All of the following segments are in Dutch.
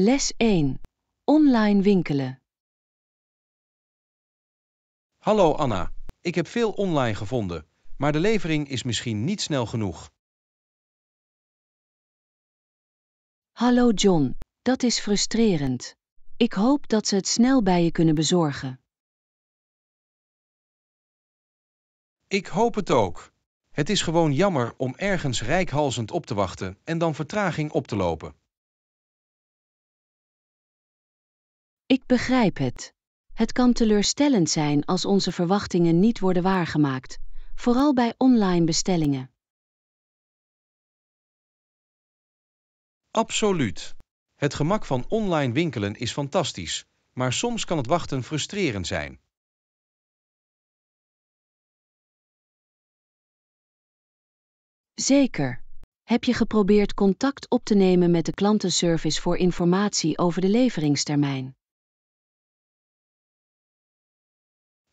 Les 1. Online winkelen. Hallo Anna, ik heb veel online gevonden, maar de levering is misschien niet snel genoeg. Hallo John, dat is frustrerend. Ik hoop dat ze het snel bij je kunnen bezorgen. Ik hoop het ook. Het is gewoon jammer om ergens rijkhalsend op te wachten en dan vertraging op te lopen. Ik begrijp het. Het kan teleurstellend zijn als onze verwachtingen niet worden waargemaakt, vooral bij online bestellingen. Absoluut. Het gemak van online winkelen is fantastisch, maar soms kan het wachten frustrerend zijn. Zeker. Heb je geprobeerd contact op te nemen met de klantenservice voor informatie over de leveringstermijn?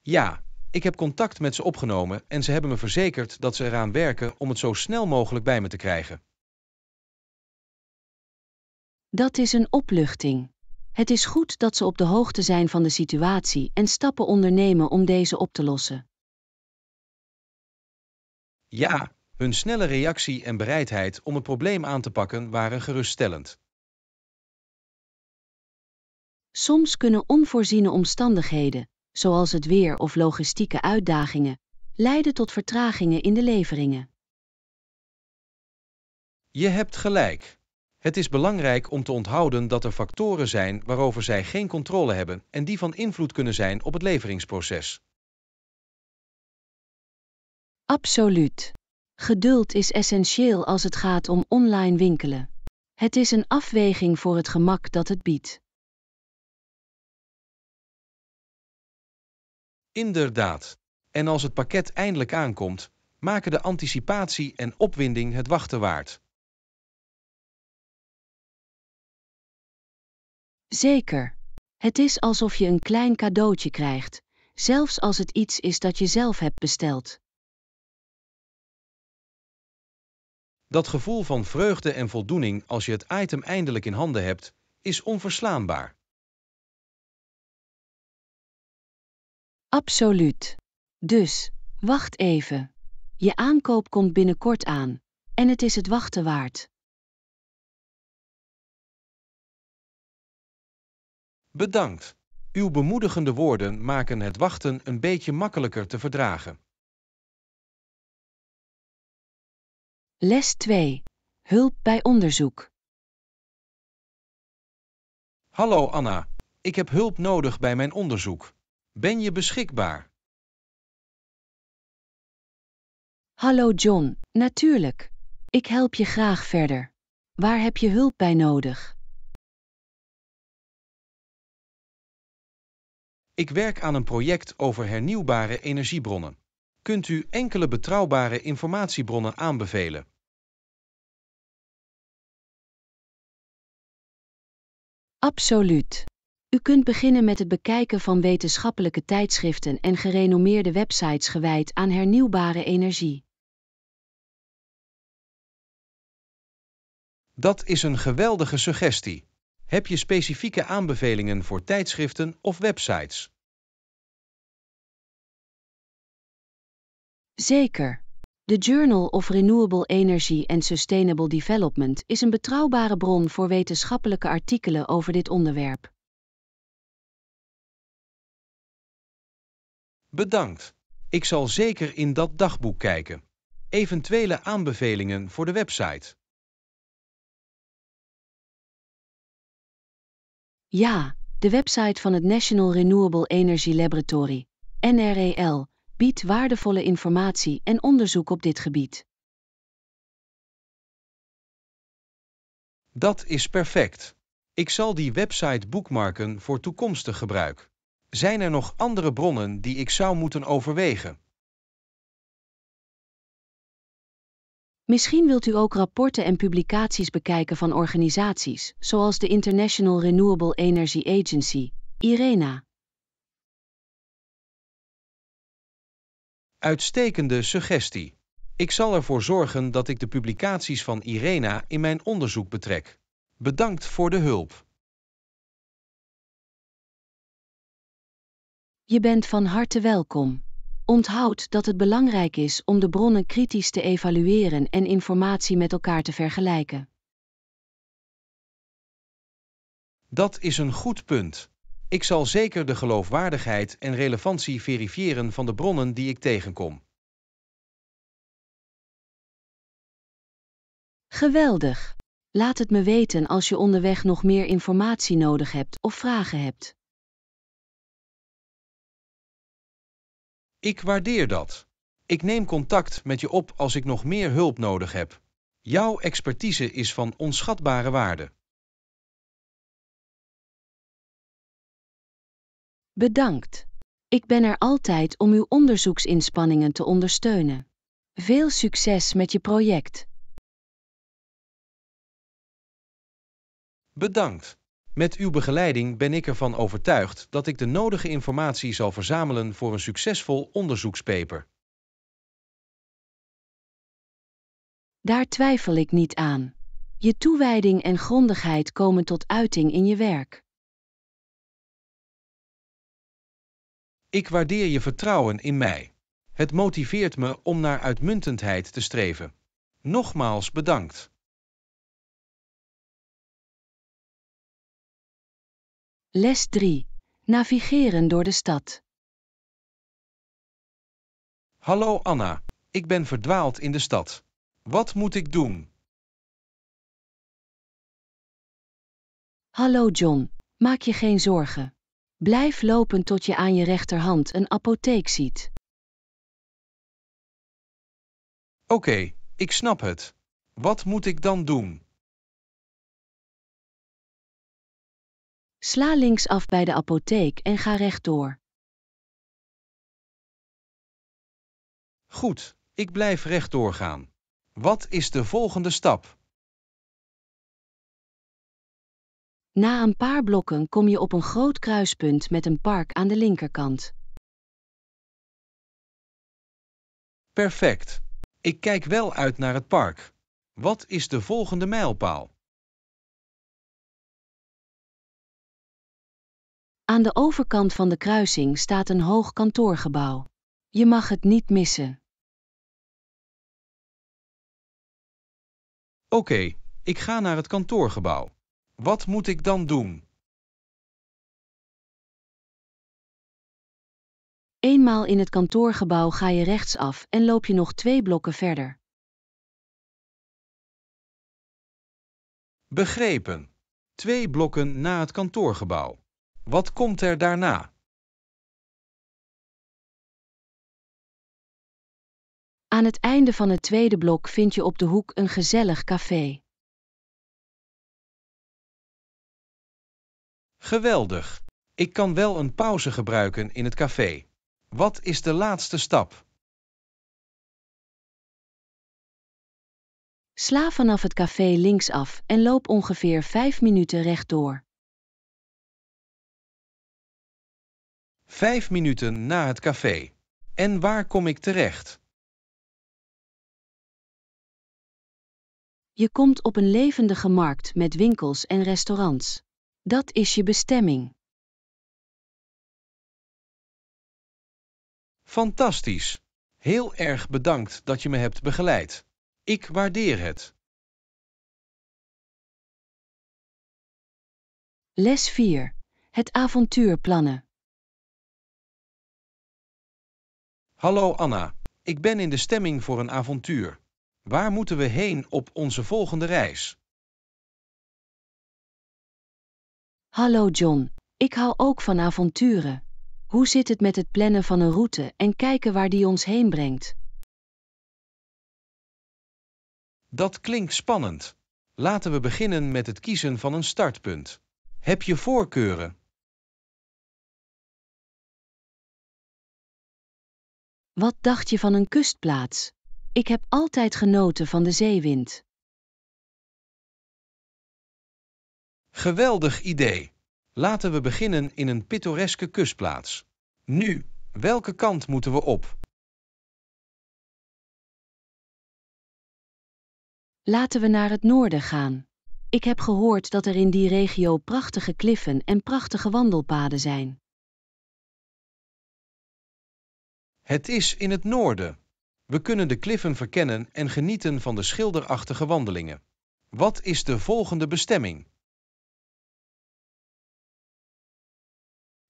Ja, ik heb contact met ze opgenomen en ze hebben me verzekerd dat ze eraan werken om het zo snel mogelijk bij me te krijgen. Dat is een opluchting. Het is goed dat ze op de hoogte zijn van de situatie en stappen ondernemen om deze op te lossen. Ja, hun snelle reactie en bereidheid om het probleem aan te pakken waren geruststellend. Soms kunnen onvoorziene omstandigheden, zoals het weer of logistieke uitdagingen, leiden tot vertragingen in de leveringen. Je hebt gelijk. Het is belangrijk om te onthouden dat er factoren zijn waarover zij geen controle hebben en die van invloed kunnen zijn op het leveringsproces. Absoluut. Geduld is essentieel als het gaat om online winkelen. Het is een afweging voor het gemak dat het biedt. Inderdaad. En als het pakket eindelijk aankomt, maken de anticipatie en opwinding het wachten waard. Zeker. Het is alsof je een klein cadeautje krijgt, zelfs als het iets is dat je zelf hebt besteld. Dat gevoel van vreugde en voldoening als je het item eindelijk in handen hebt, is onverslaanbaar. Absoluut. Dus, wacht even. Je aankoop komt binnenkort aan en het is het wachten waard. Bedankt. Uw bemoedigende woorden maken het wachten een beetje makkelijker te verdragen. Les 2. Hulp bij onderzoek. Hallo Anna, ik heb hulp nodig bij mijn onderzoek. Ben je beschikbaar? Hallo John, natuurlijk. Ik help je graag verder. Waar heb je hulp bij nodig? Ik werk aan een project over hernieuwbare energiebronnen. Kunt u enkele betrouwbare informatiebronnen aanbevelen? Absoluut. U kunt beginnen met het bekijken van wetenschappelijke tijdschriften en gerenommeerde websites gewijd aan hernieuwbare energie. Dat is een geweldige suggestie. Heb je specifieke aanbevelingen voor tijdschriften of websites? Zeker. De Journal of Renewable Energy and Sustainable Development is een betrouwbare bron voor wetenschappelijke artikelen over dit onderwerp. Bedankt. Ik zal zeker in dat dagboek kijken. Eventuele aanbevelingen voor de website. Ja, de website van het National Renewable Energy Laboratory, NREL, biedt waardevolle informatie en onderzoek op dit gebied. Dat is perfect. Ik zal die website boekmarken voor toekomstig gebruik. Zijn er nog andere bronnen die ik zou moeten overwegen? Misschien wilt u ook rapporten en publicaties bekijken van organisaties, zoals de International Renewable Energy Agency, IRENA. Uitstekende suggestie. Ik zal ervoor zorgen dat ik de publicaties van IRENA in mijn onderzoek betrek. Bedankt voor de hulp. Je bent van harte welkom. Onthoud dat het belangrijk is om de bronnen kritisch te evalueren en informatie met elkaar te vergelijken. Dat is een goed punt. Ik zal zeker de geloofwaardigheid en relevantie verifiëren van de bronnen die ik tegenkom. Geweldig! Laat het me weten als je onderweg nog meer informatie nodig hebt of vragen hebt. Ik waardeer dat. Ik neem contact met je op als ik nog meer hulp nodig heb. Jouw expertise is van onschatbare waarde. Bedankt. Ik ben er altijd om uw onderzoeksinspanningen te ondersteunen. Veel succes met je project. Bedankt. Met uw begeleiding ben ik ervan overtuigd dat ik de nodige informatie zal verzamelen voor een succesvol onderzoekspaper. Daar twijfel ik niet aan. Je toewijding en grondigheid komen tot uiting in je werk. Ik waardeer je vertrouwen in mij. Het motiveert me om naar uitmuntendheid te streven. Nogmaals bedankt. Les 3. Navigeren door de stad. Hallo Anna, ik ben verdwaald in de stad. Wat moet ik doen? Hallo John, maak je geen zorgen. Blijf lopen tot je aan je rechterhand een apotheek ziet. Oké, ik snap het. Wat moet ik dan doen? Sla linksaf bij de apotheek en ga rechtdoor. Goed, ik blijf rechtdoor gaan. Wat is de volgende stap? Na een paar blokken kom je op een groot kruispunt met een park aan de linkerkant. Perfect. Ik kijk wel uit naar het park. Wat is de volgende mijlpaal? Aan de overkant van de kruising staat een hoog kantoorgebouw. Je mag het niet missen. Oké, ik ga naar het kantoorgebouw. Wat moet ik dan doen? Eenmaal in het kantoorgebouw ga je rechtsaf en loop je nog twee blokken verder. Begrepen. Twee blokken na het kantoorgebouw. Wat komt er daarna? Aan het einde van het tweede blok vind je op de hoek een gezellig café. Geweldig! Ik kan wel een pauze gebruiken in het café. Wat is de laatste stap? Sla vanaf het café linksaf en loop ongeveer 5 minuten rechtdoor. Vijf minuten na het café. En waar kom ik terecht? Je komt op een levendige markt met winkels en restaurants. Dat is je bestemming. Fantastisch. Heel erg bedankt dat je me hebt begeleid. Ik waardeer het. Les 4. Het avontuur plannen. Hallo Anna, ik ben in de stemming voor een avontuur. Waar moeten we heen op onze volgende reis? Hallo John, ik hou ook van avonturen. Hoe zit het met het plannen van een route en kijken waar die ons heen brengt? Dat klinkt spannend. Laten we beginnen met het kiezen van een startpunt. Heb je voorkeuren? Wat dacht je van een kustplaats? Ik heb altijd genoten van de zeewind. Geweldig idee. Laten we beginnen in een pittoreske kustplaats. Nu, welke kant moeten we op? Laten we naar het noorden gaan. Ik heb gehoord dat er in die regio prachtige kliffen en prachtige wandelpaden zijn. Het is in het noorden. We kunnen de kliffen verkennen en genieten van de schilderachtige wandelingen. Wat is de volgende bestemming?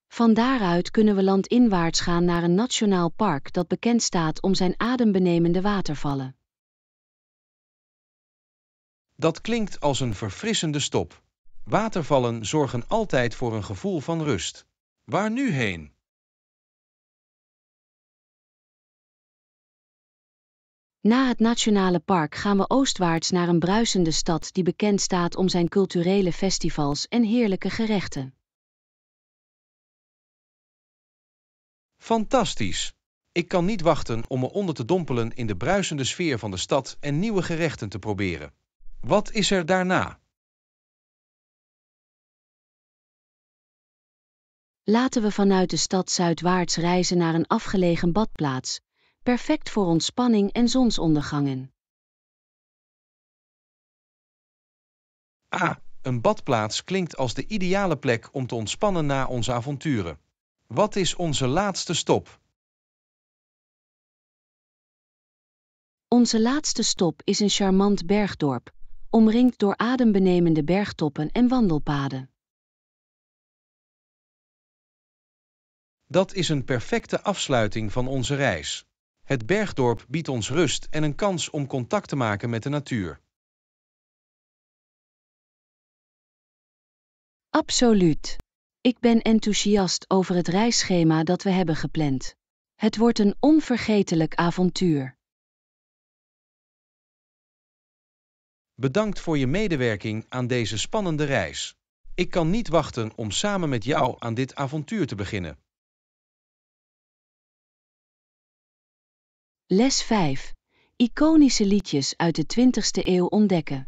Van daaruit kunnen we landinwaarts gaan naar een nationaal park dat bekend staat om zijn adembenemende watervallen. Dat klinkt als een verfrissende stop. Watervallen zorgen altijd voor een gevoel van rust. Waar nu heen? Na het Nationale Park gaan we oostwaarts naar een bruisende stad die bekend staat om zijn culturele festivals en heerlijke gerechten. Fantastisch! Ik kan niet wachten om me onder te dompelen in de bruisende sfeer van de stad en nieuwe gerechten te proberen. Wat is er daarna? Laten we vanuit de stad zuidwaarts reizen naar een afgelegen badplaats, perfect voor ontspanning en zonsondergangen. A. Een badplaats klinkt als de ideale plek om te ontspannen na onze avonturen. Wat is onze laatste stop? Onze laatste stop is een charmant bergdorp, omringd door adembenemende bergtoppen en wandelpaden. Dat is een perfecte afsluiting van onze reis. Het bergdorp biedt ons rust en een kans om contact te maken met de natuur. Absoluut. Ik ben enthousiast over het reisschema dat we hebben gepland. Het wordt een onvergetelijk avontuur. Bedankt voor je medewerking aan deze spannende reis. Ik kan niet wachten om samen met jou aan dit avontuur te beginnen. Les 5. Iconische liedjes uit de 20ste eeuw ontdekken.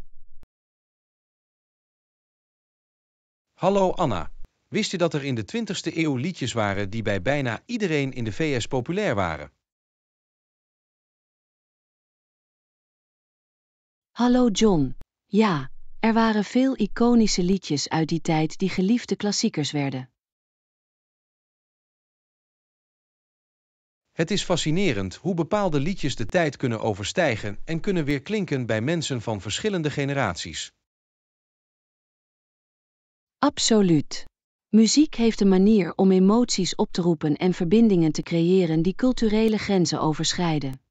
Hallo Anna. Wist je dat er in de 20ste eeuw liedjes waren die bij bijna iedereen in de VS populair waren? Hallo John. Ja, er waren veel iconische liedjes uit die tijd die geliefde klassiekers werden. Het is fascinerend hoe bepaalde liedjes de tijd kunnen overstijgen en kunnen weer klinken bij mensen van verschillende generaties. Absoluut. Muziek heeft een manier om emoties op te roepen en verbindingen te creëren die culturele grenzen overschrijden.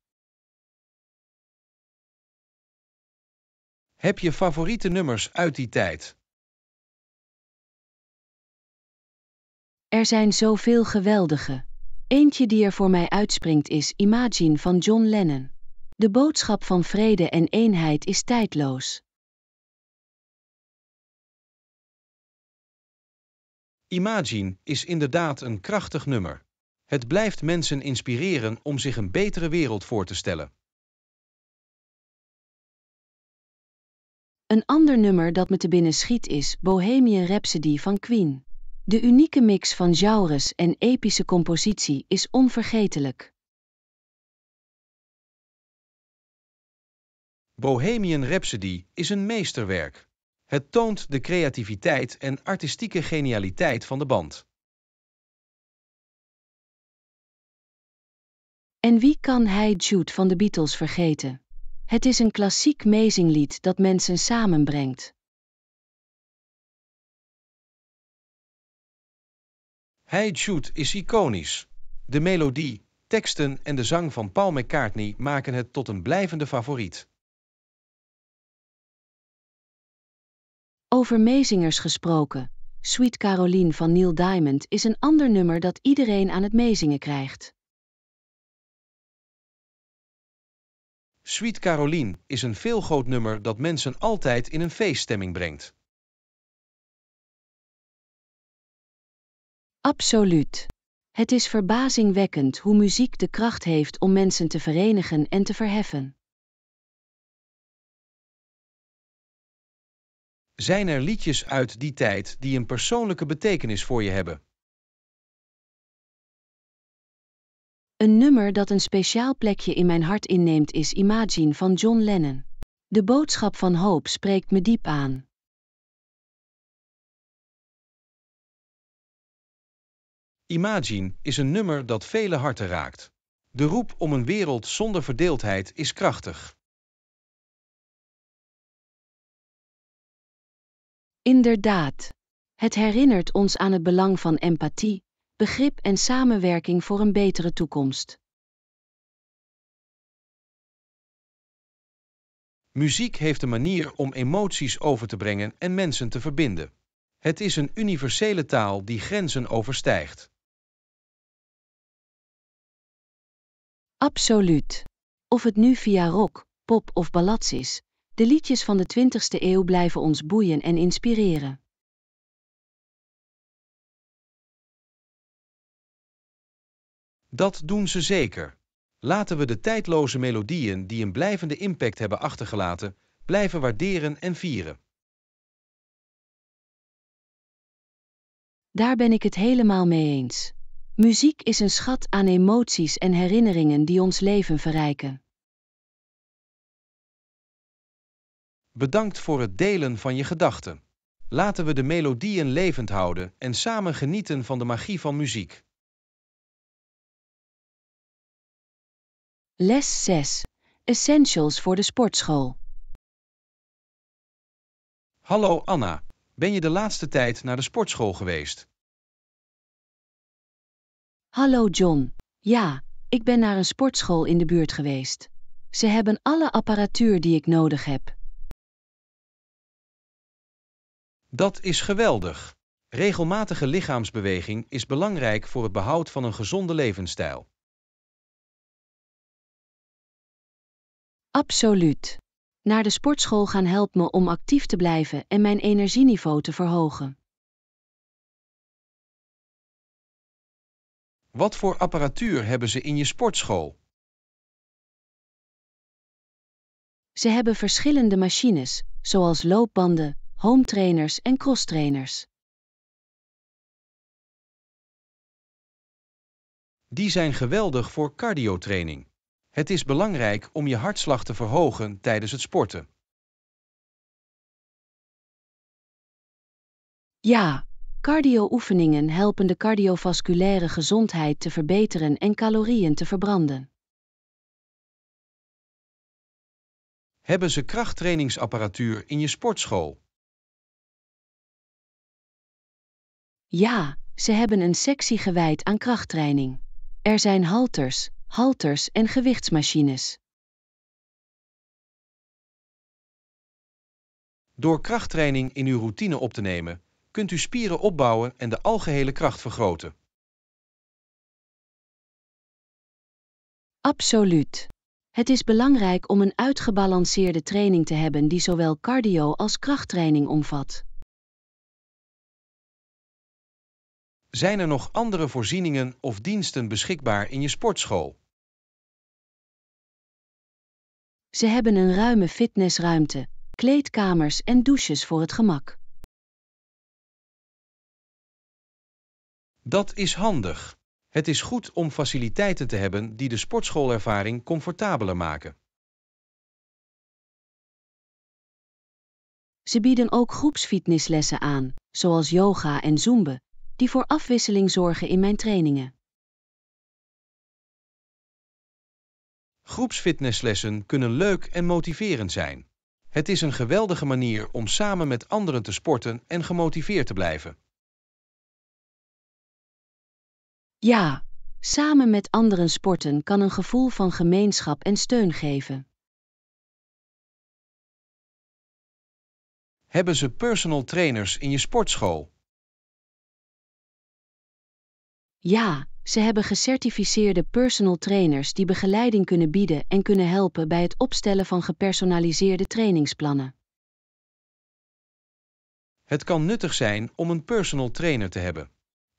Heb je favoriete nummers uit die tijd? Er zijn zoveel geweldige. Eentje die er voor mij uitspringt is Imagine van John Lennon. De boodschap van vrede en eenheid is tijdloos. Imagine is inderdaad een krachtig nummer. Het blijft mensen inspireren om zich een betere wereld voor te stellen. Een ander nummer dat me te binnen schiet is Bohemian Rhapsody van Queen. De unieke mix van genres en epische compositie is onvergetelijk. Bohemian Rhapsody is een meesterwerk. Het toont de creativiteit en artistieke genialiteit van de band. En wie kan hij Jude van de Beatles vergeten? Het is een klassiek mezinglied dat mensen samenbrengt. Hey Jude is iconisch. De melodie, teksten en de zang van Paul McCartney maken het tot een blijvende favoriet. Over meezingers gesproken. Sweet Caroline van Neil Diamond is een ander nummer dat iedereen aan het meezingen krijgt. Sweet Caroline is een veelgoot nummer dat mensen altijd in een feeststemming brengt. Absoluut. Het is verbazingwekkend hoe muziek de kracht heeft om mensen te verenigen en te verheffen. Zijn er liedjes uit die tijd die een persoonlijke betekenis voor je hebben? Een nummer dat een speciaal plekje in mijn hart inneemt is Imagine van John Lennon. De boodschap van hoop spreekt me diep aan. Imagine is een nummer dat vele harten raakt. De roep om een wereld zonder verdeeldheid is krachtig. Inderdaad. Het herinnert ons aan het belang van empathie, begrip en samenwerking voor een betere toekomst. Muziek heeft een manier om emoties over te brengen en mensen te verbinden. Het is een universele taal die grenzen overstijgt. Absoluut. Of het nu via rock, pop of ballads is, de liedjes van de 20ste eeuw blijven ons boeien en inspireren. Dat doen ze zeker. Laten we de tijdloze melodieën die een blijvende impact hebben achtergelaten, blijven waarderen en vieren. Daar ben ik het helemaal mee eens. Muziek is een schat aan emoties en herinneringen die ons leven verrijken. Bedankt voor het delen van je gedachten. Laten we de melodieën levend houden en samen genieten van de magie van muziek. Les 6. Essentials voor de sportschool. Hallo Anna, ben je de laatste tijd naar de sportschool geweest? Hallo John. Ja, ik ben naar een sportschool in de buurt geweest. Ze hebben alle apparatuur die ik nodig heb. Dat is geweldig. Regelmatige lichaamsbeweging is belangrijk voor het behoud van een gezonde levensstijl. Absoluut. Naar de sportschool gaan helpt me om actief te blijven en mijn energieniveau te verhogen. Wat voor apparatuur hebben ze in je sportschool? Ze hebben verschillende machines, zoals loopbanden, home trainers en crosstrainers. Die zijn geweldig voor cardiotraining. Het is belangrijk om je hartslag te verhogen tijdens het sporten. Ja, Cardio-oefeningen helpen de cardiovasculaire gezondheid te verbeteren en calorieën te verbranden. Hebben ze krachttrainingsapparatuur in je sportschool? Ja, ze hebben een sectie gewijd aan krachttraining. Er zijn halters, halters en gewichtsmachines. Door krachttraining in uw routine op te nemen, kunt u spieren opbouwen en de algehele kracht vergroten. Absoluut. Het is belangrijk om een uitgebalanceerde training te hebben die zowel cardio als krachttraining omvat. Zijn er nog andere voorzieningen of diensten beschikbaar in je sportschool? Ze hebben een ruime fitnessruimte, kleedkamers en douches voor het gemak. Dat is handig. Het is goed om faciliteiten te hebben die de sportschoolervaring comfortabeler maken. Ze bieden ook groepsfitnesslessen aan, zoals yoga en zumba, die voor afwisseling zorgen in mijn trainingen. Groepsfitnesslessen kunnen leuk en motiverend zijn. Het is een geweldige manier om samen met anderen te sporten en gemotiveerd te blijven. Ja, samen met anderen sporten kan een gevoel van gemeenschap en steun geven. Hebben ze personal trainers in je sportschool? Ja, ze hebben gecertificeerde personal trainers die begeleiding kunnen bieden en kunnen helpen bij het opstellen van gepersonaliseerde trainingsplannen. Het kan nuttig zijn om een personal trainer te hebben.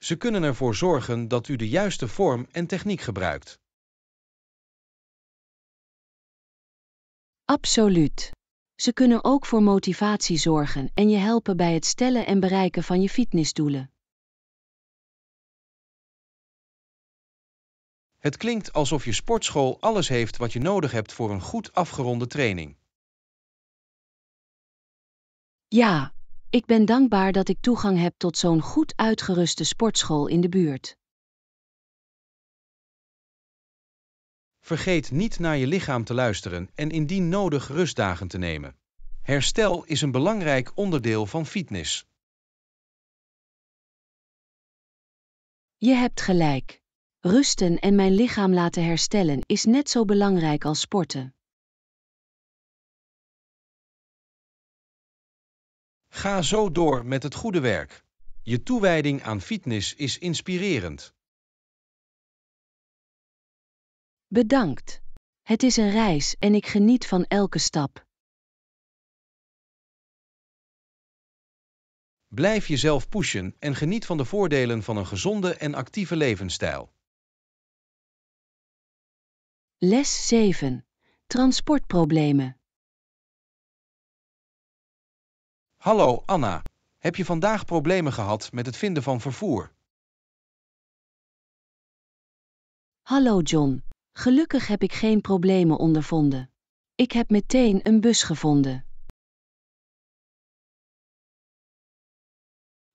Ze kunnen ervoor zorgen dat u de juiste vorm en techniek gebruikt. Absoluut. Ze kunnen ook voor motivatie zorgen en je helpen bij het stellen en bereiken van je fitnessdoelen. Het klinkt alsof je sportschool alles heeft wat je nodig hebt voor een goed afgeronde training. Ja, ik ben dankbaar dat ik toegang heb tot zo'n goed uitgeruste sportschool in de buurt. Vergeet niet naar je lichaam te luisteren en indien nodig rustdagen te nemen. Herstel is een belangrijk onderdeel van fitness. Je hebt gelijk. Rusten en mijn lichaam laten herstellen is net zo belangrijk als sporten. Ga zo door met het goede werk. Je toewijding aan fitness is inspirerend. Bedankt. Het is een reis en ik geniet van elke stap. Blijf jezelf pushen en geniet van de voordelen van een gezonde en actieve levensstijl. Les 7. Transportproblemen. Hallo Anna, heb je vandaag problemen gehad met het vinden van vervoer? Hallo John, gelukkig heb ik geen problemen ondervonden. Ik heb meteen een bus gevonden.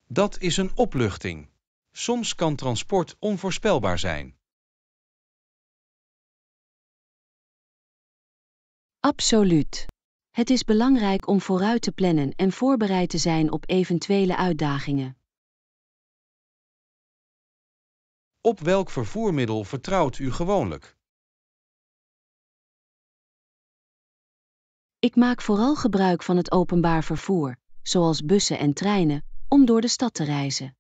Dat is een opluchting. Soms kan transport onvoorspelbaar zijn. Absoluut. Het is belangrijk om vooruit te plannen en voorbereid te zijn op eventuele uitdagingen. Op welk vervoermiddel vertrouwt u gewoonlijk? Ik maak vooral gebruik van het openbaar vervoer, zoals bussen en treinen, om door de stad te reizen.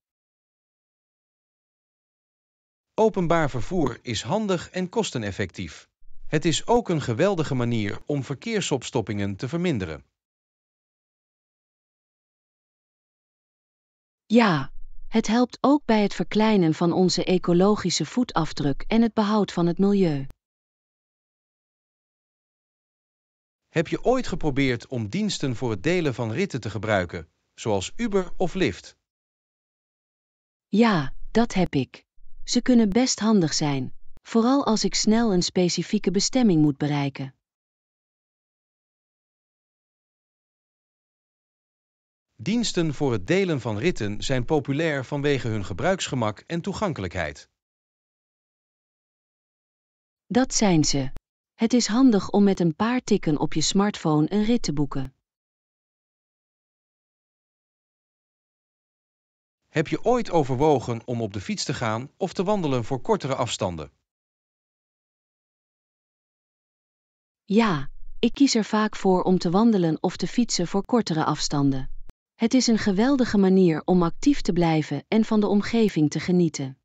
Openbaar vervoer is handig en kosteneffectief. Het is ook een geweldige manier om verkeersopstoppingen te verminderen. Ja, het helpt ook bij het verkleinen van onze ecologische voetafdruk en het behoud van het milieu. Heb je ooit geprobeerd om diensten voor het delen van ritten te gebruiken, zoals Uber of Lyft? Ja, dat heb ik. Ze kunnen best handig zijn, vooral als ik snel een specifieke bestemming moet bereiken. Diensten voor het delen van ritten zijn populair vanwege hun gebruiksgemak en toegankelijkheid. Dat zijn ze. Het is handig om met een paar tikken op je smartphone een rit te boeken. Heb je ooit overwogen om op de fiets te gaan of te wandelen voor kortere afstanden? Ja, ik kies er vaak voor om te wandelen of te fietsen voor kortere afstanden. Het is een geweldige manier om actief te blijven en van de omgeving te genieten.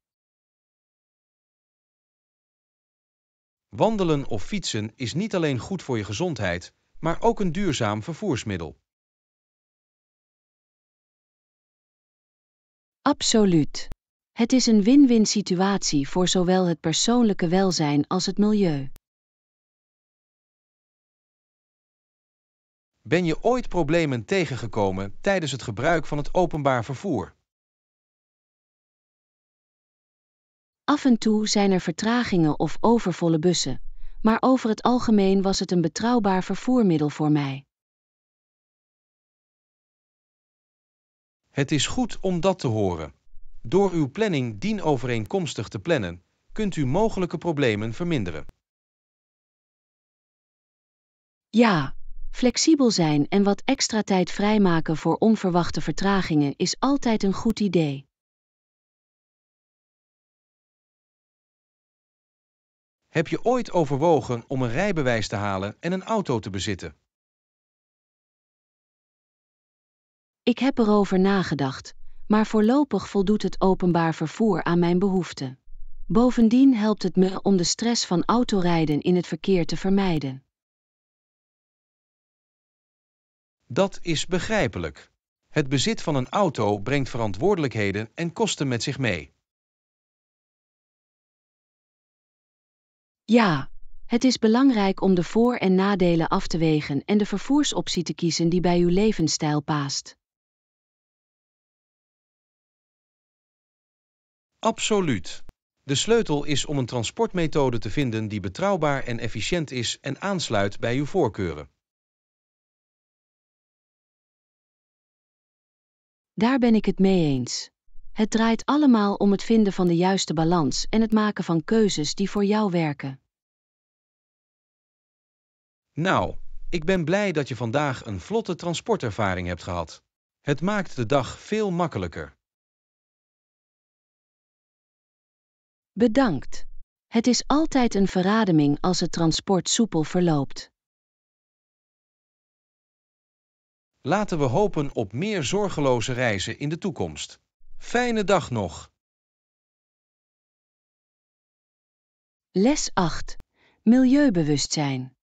Wandelen of fietsen is niet alleen goed voor je gezondheid, maar ook een duurzaam vervoersmiddel. Absoluut. Het is een win-win situatie voor zowel het persoonlijke welzijn als het milieu. Ben je ooit problemen tegengekomen tijdens het gebruik van het openbaar vervoer? Af en toe zijn er vertragingen of overvolle bussen, maar over het algemeen was het een betrouwbaar vervoermiddel voor mij. Het is goed om dat te horen. Door uw planning dienovereenkomstig te plannen, kunt u mogelijke problemen verminderen. Ja, Flexibel zijn en wat extra tijd vrijmaken voor onverwachte vertragingen is altijd een goed idee. Heb je ooit overwogen om een rijbewijs te halen en een auto te bezitten? Ik heb erover nagedacht, maar voorlopig voldoet het openbaar vervoer aan mijn behoeften. Bovendien helpt het me om de stress van autorijden in het verkeer te vermijden. Dat is begrijpelijk. Het bezit van een auto brengt verantwoordelijkheden en kosten met zich mee. Ja, het is belangrijk om de voor- en nadelen af te wegen en de vervoersoptie te kiezen die bij uw levensstijl past. Absoluut. De sleutel is om een transportmethode te vinden die betrouwbaar en efficiënt is en aansluit bij uw voorkeuren. Daar ben ik het mee eens. Het draait allemaal om het vinden van de juiste balans en het maken van keuzes die voor jou werken. Nou, ik ben blij dat je vandaag een vlotte transportervaring hebt gehad. Het maakt de dag veel makkelijker. Bedankt. Het is altijd een verademing als het transport soepel verloopt. Laten we hopen op meer zorgeloze reizen in de toekomst. Fijne dag nog. Les 8. Milieubewustzijn.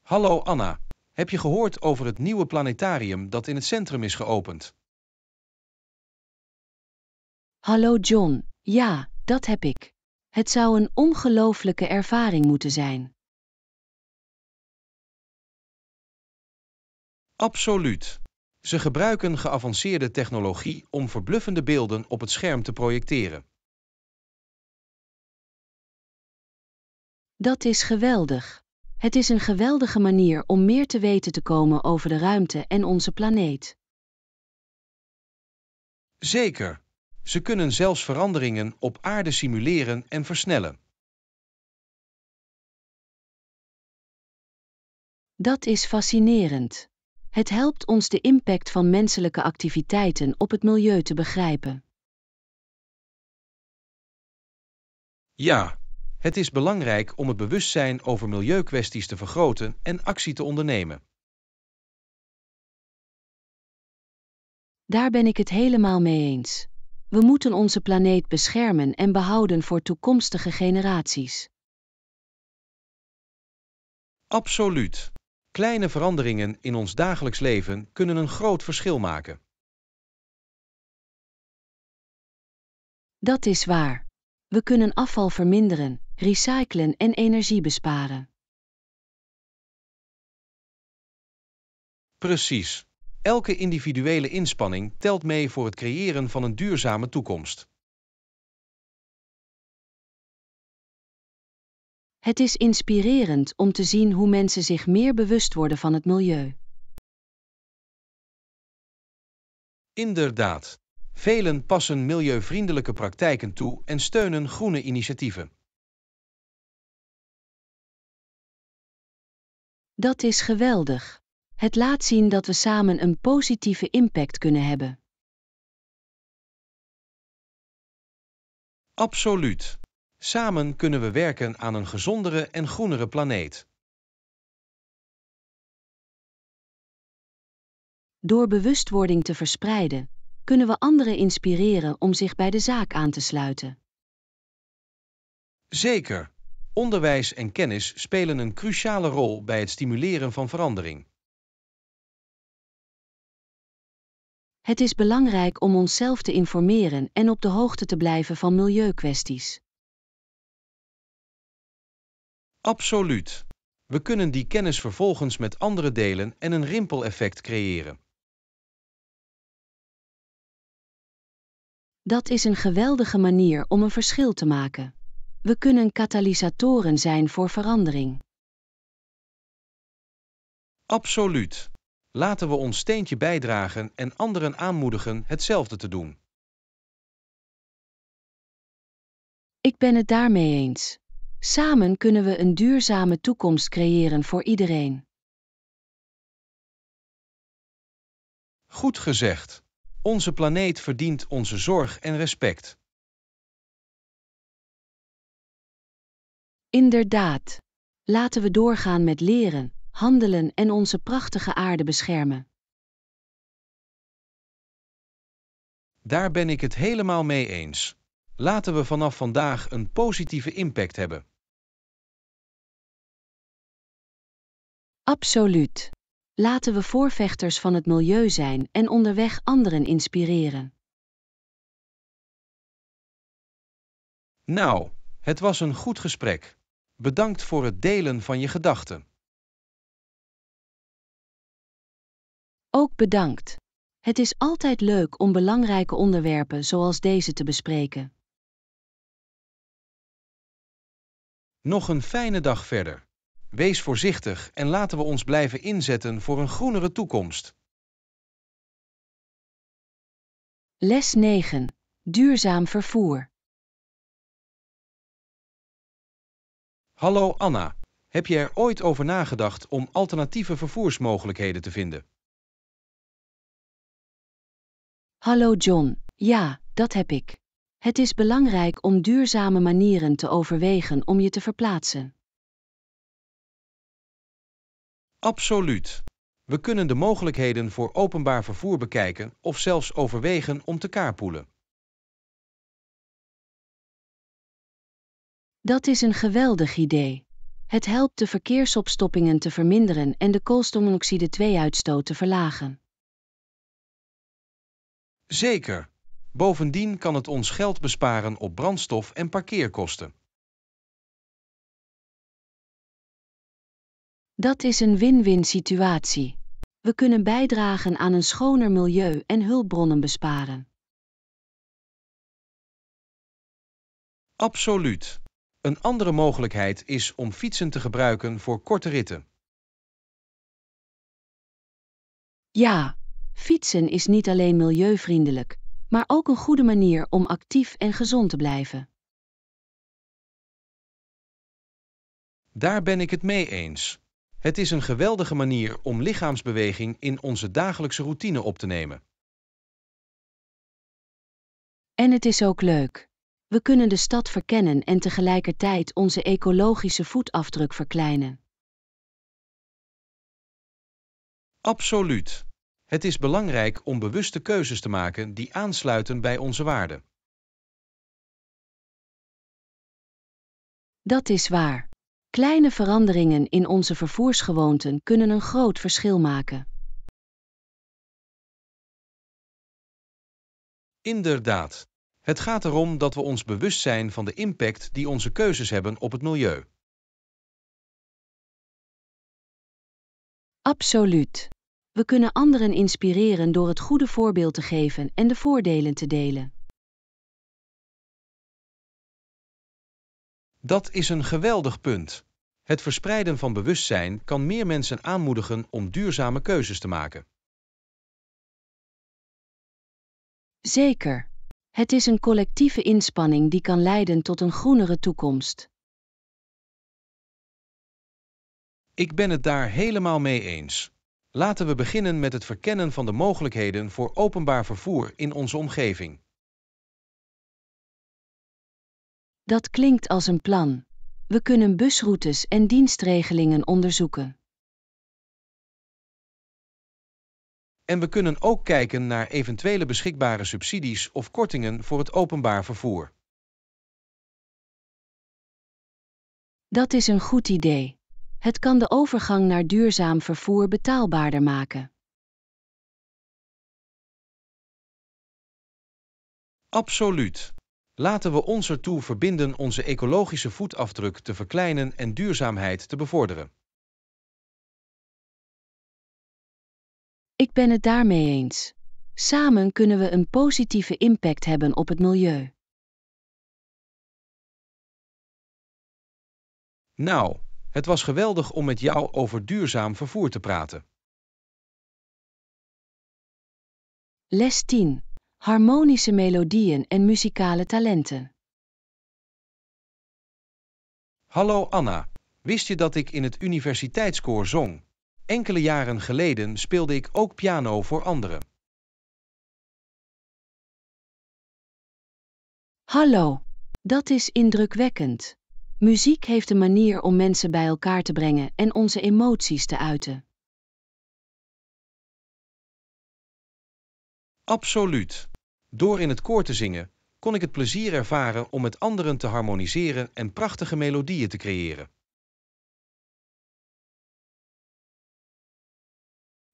Hallo Anna. Heb je gehoord over het nieuwe planetarium dat in het centrum is geopend? Hallo John. Ja, dat heb ik. Het zou een ongelooflijke ervaring moeten zijn. Absoluut. Ze gebruiken geavanceerde technologie om verbluffende beelden op het scherm te projecteren. Dat is geweldig. Het is een geweldige manier om meer te weten te komen over de ruimte en onze planeet. Zeker. Ze kunnen zelfs veranderingen op aarde simuleren en versnellen. Dat is fascinerend. Het helpt ons de impact van menselijke activiteiten op het milieu te begrijpen. Ja, het is belangrijk om het bewustzijn over milieukwesties te vergroten en actie te ondernemen. Daar ben ik het helemaal mee eens. We moeten onze planeet beschermen en behouden voor toekomstige generaties. Absoluut. Kleine veranderingen in ons dagelijks leven kunnen een groot verschil maken. Dat is waar. We kunnen afval verminderen, recyclen en energie besparen. Precies. Elke individuele inspanning telt mee voor het creëren van een duurzame toekomst. Het is inspirerend om te zien hoe mensen zich meer bewust worden van het milieu. Inderdaad, velen passen milieuvriendelijke praktijken toe en steunen groene initiatieven. Dat is geweldig. Het laat zien dat we samen een positieve impact kunnen hebben. Absoluut. Samen kunnen we werken aan een gezondere en groenere planeet. Door bewustwording te verspreiden, kunnen we anderen inspireren om zich bij de zaak aan te sluiten. Zeker. Onderwijs en kennis spelen een cruciale rol bij het stimuleren van verandering. Het is belangrijk om onszelf te informeren en op de hoogte te blijven van milieukwesties. Absoluut. We kunnen die kennis vervolgens met anderen delen en een rimpeleffect creëren. Dat is een geweldige manier om een verschil te maken. We kunnen katalysatoren zijn voor verandering. Absoluut. Laten we ons steentje bijdragen en anderen aanmoedigen hetzelfde te doen. Ik ben het daarmee eens. Samen kunnen we een duurzame toekomst creëren voor iedereen. Goed gezegd. Onze planeet verdient onze zorg en respect. Inderdaad. Laten we doorgaan met leren, handelen en onze prachtige aarde beschermen. Daar ben ik het helemaal mee eens. Laten we vanaf vandaag een positieve impact hebben. Absoluut. Laten we voorvechters van het milieu zijn en onderweg anderen inspireren. Nou, het was een goed gesprek. Bedankt voor het delen van je gedachten. Ook bedankt. Het is altijd leuk om belangrijke onderwerpen zoals deze te bespreken. Nog een fijne dag verder. Wees voorzichtig en laten we ons blijven inzetten voor een groenere toekomst. Les 9. Duurzaam vervoer. Hallo Anna, heb je er ooit over nagedacht om alternatieve vervoersmogelijkheden te vinden? Hallo John, ja, dat heb ik. Het is belangrijk om duurzame manieren te overwegen om je te verplaatsen. Absoluut. We kunnen de mogelijkheden voor openbaar vervoer bekijken of zelfs overwegen om te carpoolen. Dat is een geweldig idee. Het helpt de verkeersopstoppingen te verminderen en de koolstofmonoxide-2-uitstoot te verlagen. Zeker. Bovendien kan het ons geld besparen op brandstof en parkeerkosten. Dat is een win-win situatie. We kunnen bijdragen aan een schoner milieu en hulpbronnen besparen. Absoluut. Een andere mogelijkheid is om fietsen te gebruiken voor korte ritten. Ja, fietsen is niet alleen milieuvriendelijk, maar ook een goede manier om actief en gezond te blijven. Daar ben ik het mee eens. Het is een geweldige manier om lichaamsbeweging in onze dagelijkse routine op te nemen. En het is ook leuk. We kunnen de stad verkennen en tegelijkertijd onze ecologische voetafdruk verkleinen. Absoluut. Het is belangrijk om bewuste keuzes te maken die aansluiten bij onze waarden. Dat is waar. Kleine veranderingen in onze vervoersgewoonten kunnen een groot verschil maken. Inderdaad. Het gaat erom dat we ons bewust zijn van de impact die onze keuzes hebben op het milieu. Absoluut. We kunnen anderen inspireren door het goede voorbeeld te geven en de voordelen te delen. Dat is een geweldig punt. Het verspreiden van bewustzijn kan meer mensen aanmoedigen om duurzame keuzes te maken. Zeker. Het is een collectieve inspanning die kan leiden tot een groenere toekomst. Ik ben het daar helemaal mee eens. Laten we beginnen met het verkennen van de mogelijkheden voor openbaar vervoer in onze omgeving. Dat klinkt als een plan. We kunnen busroutes en dienstregelingen onderzoeken. En we kunnen ook kijken naar eventuele beschikbare subsidies of kortingen voor het openbaar vervoer. Dat is een goed idee. Het kan de overgang naar duurzaam vervoer betaalbaarder maken. Absoluut. Laten we ons ertoe verbinden onze ecologische voetafdruk te verkleinen en duurzaamheid te bevorderen. Ik ben het daarmee eens. Samen kunnen we een positieve impact hebben op het milieu. Nou, het was geweldig om met jou over duurzaam vervoer te praten. Les 10 harmonische melodieën en muzikale talenten. Hallo Anna, wist je dat ik in het universiteitskoor zong? Enkele jaren geleden speelde ik ook piano voor anderen. Hallo, dat is indrukwekkend. Muziek heeft een manier om mensen bij elkaar te brengen en onze emoties te uiten. Absoluut. Door in het koor te zingen, kon ik het plezier ervaren om met anderen te harmoniseren en prachtige melodieën te creëren.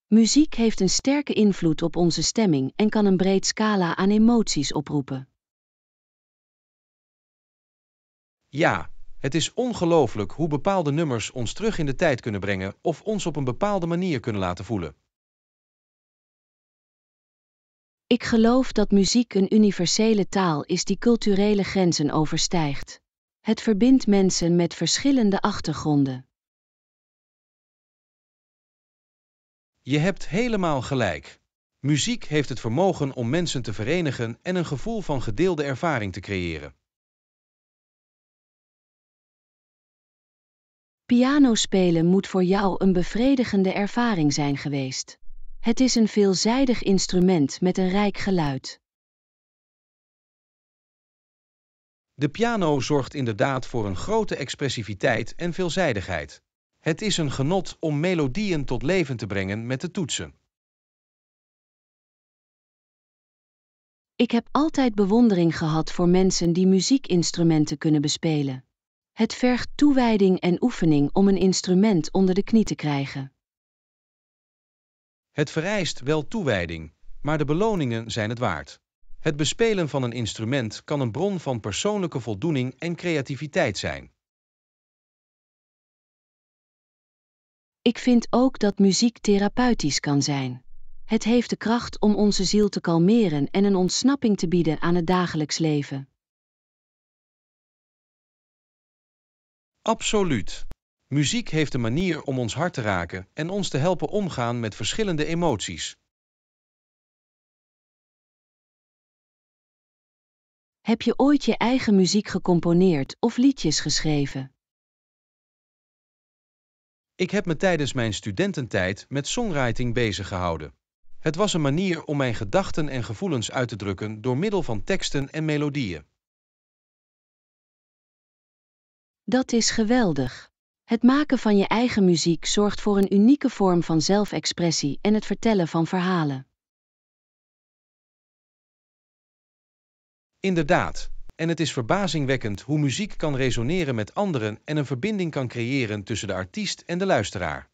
Muziek heeft een sterke invloed op onze stemming en kan een breed scala aan emoties oproepen. Ja, het is ongelooflijk hoe bepaalde nummers ons terug in de tijd kunnen brengen of ons op een bepaalde manier kunnen laten voelen. Ik geloof dat muziek een universele taal is die culturele grenzen overstijgt. Het verbindt mensen met verschillende achtergronden. Je hebt helemaal gelijk. Muziek heeft het vermogen om mensen te verenigen en een gevoel van gedeelde ervaring te creëren. Pianospelen moet voor jou een bevredigende ervaring zijn geweest. Het is een veelzijdig instrument met een rijk geluid. De piano zorgt inderdaad voor een grote expressiviteit en veelzijdigheid. Het is een genot om melodieën tot leven te brengen met de toetsen. Ik heb altijd bewondering gehad voor mensen die muziekinstrumenten kunnen bespelen. Het vergt toewijding en oefening om een instrument onder de knie te krijgen. Het vereist wel toewijding, maar de beloningen zijn het waard. Het bespelen van een instrument kan een bron van persoonlijke voldoening en creativiteit zijn. Ik vind ook dat muziek therapeutisch kan zijn. Het heeft de kracht om onze ziel te kalmeren en een ontsnapping te bieden aan het dagelijks leven. Absoluut. Muziek heeft een manier om ons hart te raken en ons te helpen omgaan met verschillende emoties. Heb je ooit je eigen muziek gecomponeerd of liedjes geschreven? Ik heb me tijdens mijn studententijd met songwriting bezig gehouden. Het was een manier om mijn gedachten en gevoelens uit te drukken door middel van teksten en melodieën. Dat is geweldig. Het maken van je eigen muziek zorgt voor een unieke vorm van zelfexpressie en het vertellen van verhalen. Inderdaad, en het is verbazingwekkend hoe muziek kan resoneren met anderen en een verbinding kan creëren tussen de artiest en de luisteraar.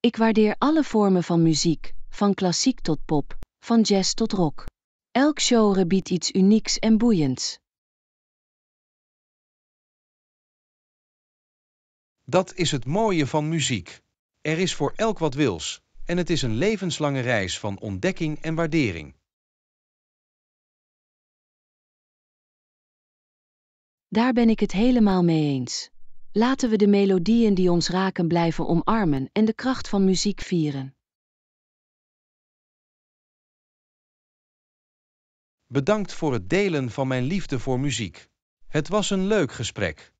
Ik waardeer alle vormen van muziek, van klassiek tot pop, van jazz tot rock. Elk genre biedt iets unieks en boeiends. Dat is het mooie van muziek. Er is voor elk wat wils, en het is een levenslange reis van ontdekking en waardering. Daar ben ik het helemaal mee eens. Laten we de melodieën die ons raken blijven omarmen en de kracht van muziek vieren. Bedankt voor het delen van mijn liefde voor muziek. Het was een leuk gesprek.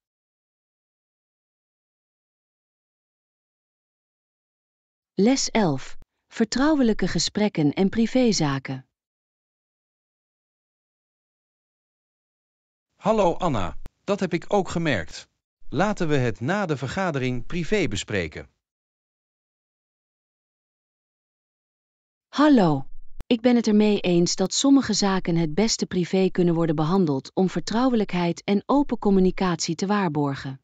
Les 11. Vertrouwelijke gesprekken en privézaken. Hallo Anna, dat heb ik ook gemerkt. Laten we het na de vergadering privé bespreken. Hallo, ik ben het ermee eens dat sommige zaken het beste privé kunnen worden behandeld om vertrouwelijkheid en open communicatie te waarborgen.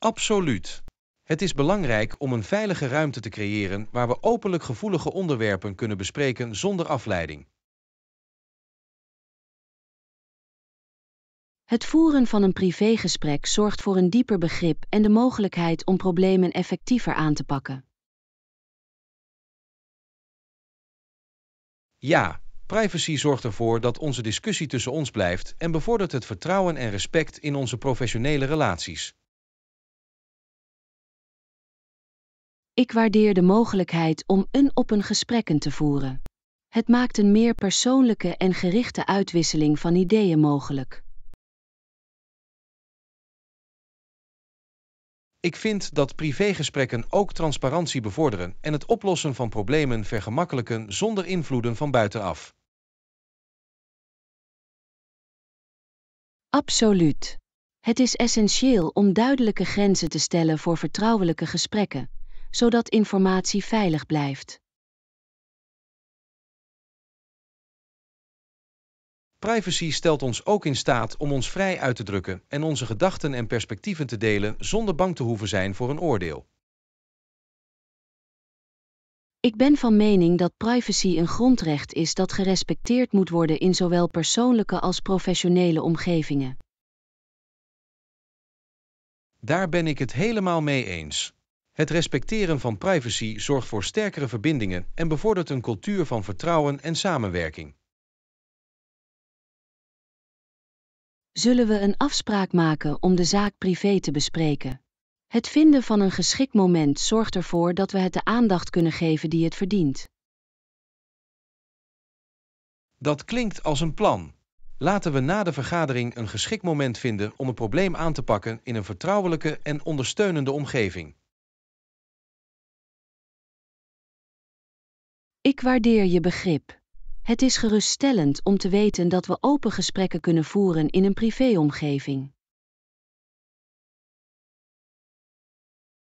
Absoluut. Het is belangrijk om een veilige ruimte te creëren waar we openlijk gevoelige onderwerpen kunnen bespreken zonder afleiding. Het voeren van een privégesprek zorgt voor een dieper begrip en de mogelijkheid om problemen effectiever aan te pakken. Ja, privacy zorgt ervoor dat onze discussie tussen ons blijft en bevordert het vertrouwen en respect in onze professionele relaties. Ik waardeer de mogelijkheid om een op een gesprekken te voeren. Het maakt een meer persoonlijke en gerichte uitwisseling van ideeën mogelijk. Ik vind dat privégesprekken ook transparantie bevorderen en het oplossen van problemen vergemakkelijken zonder invloeden van buitenaf. Absoluut. Het is essentieel om duidelijke grenzen te stellen voor vertrouwelijke gesprekken zodat informatie veilig blijft. Privacy stelt ons ook in staat om ons vrij uit te drukken en onze gedachten en perspectieven te delen zonder bang te hoeven zijn voor een oordeel. Ik ben van mening dat privacy een grondrecht is dat gerespecteerd moet worden in zowel persoonlijke als professionele omgevingen. Daar ben ik het helemaal mee eens. Het respecteren van privacy zorgt voor sterkere verbindingen en bevordert een cultuur van vertrouwen en samenwerking. Zullen we een afspraak maken om de zaak privé te bespreken? Het vinden van een geschikt moment zorgt ervoor dat we het de aandacht kunnen geven die het verdient. Dat klinkt als een plan. Laten we na de vergadering een geschikt moment vinden om het probleem aan te pakken in een vertrouwelijke en ondersteunende omgeving. Ik waardeer je begrip. Het is geruststellend om te weten dat we open gesprekken kunnen voeren in een privéomgeving.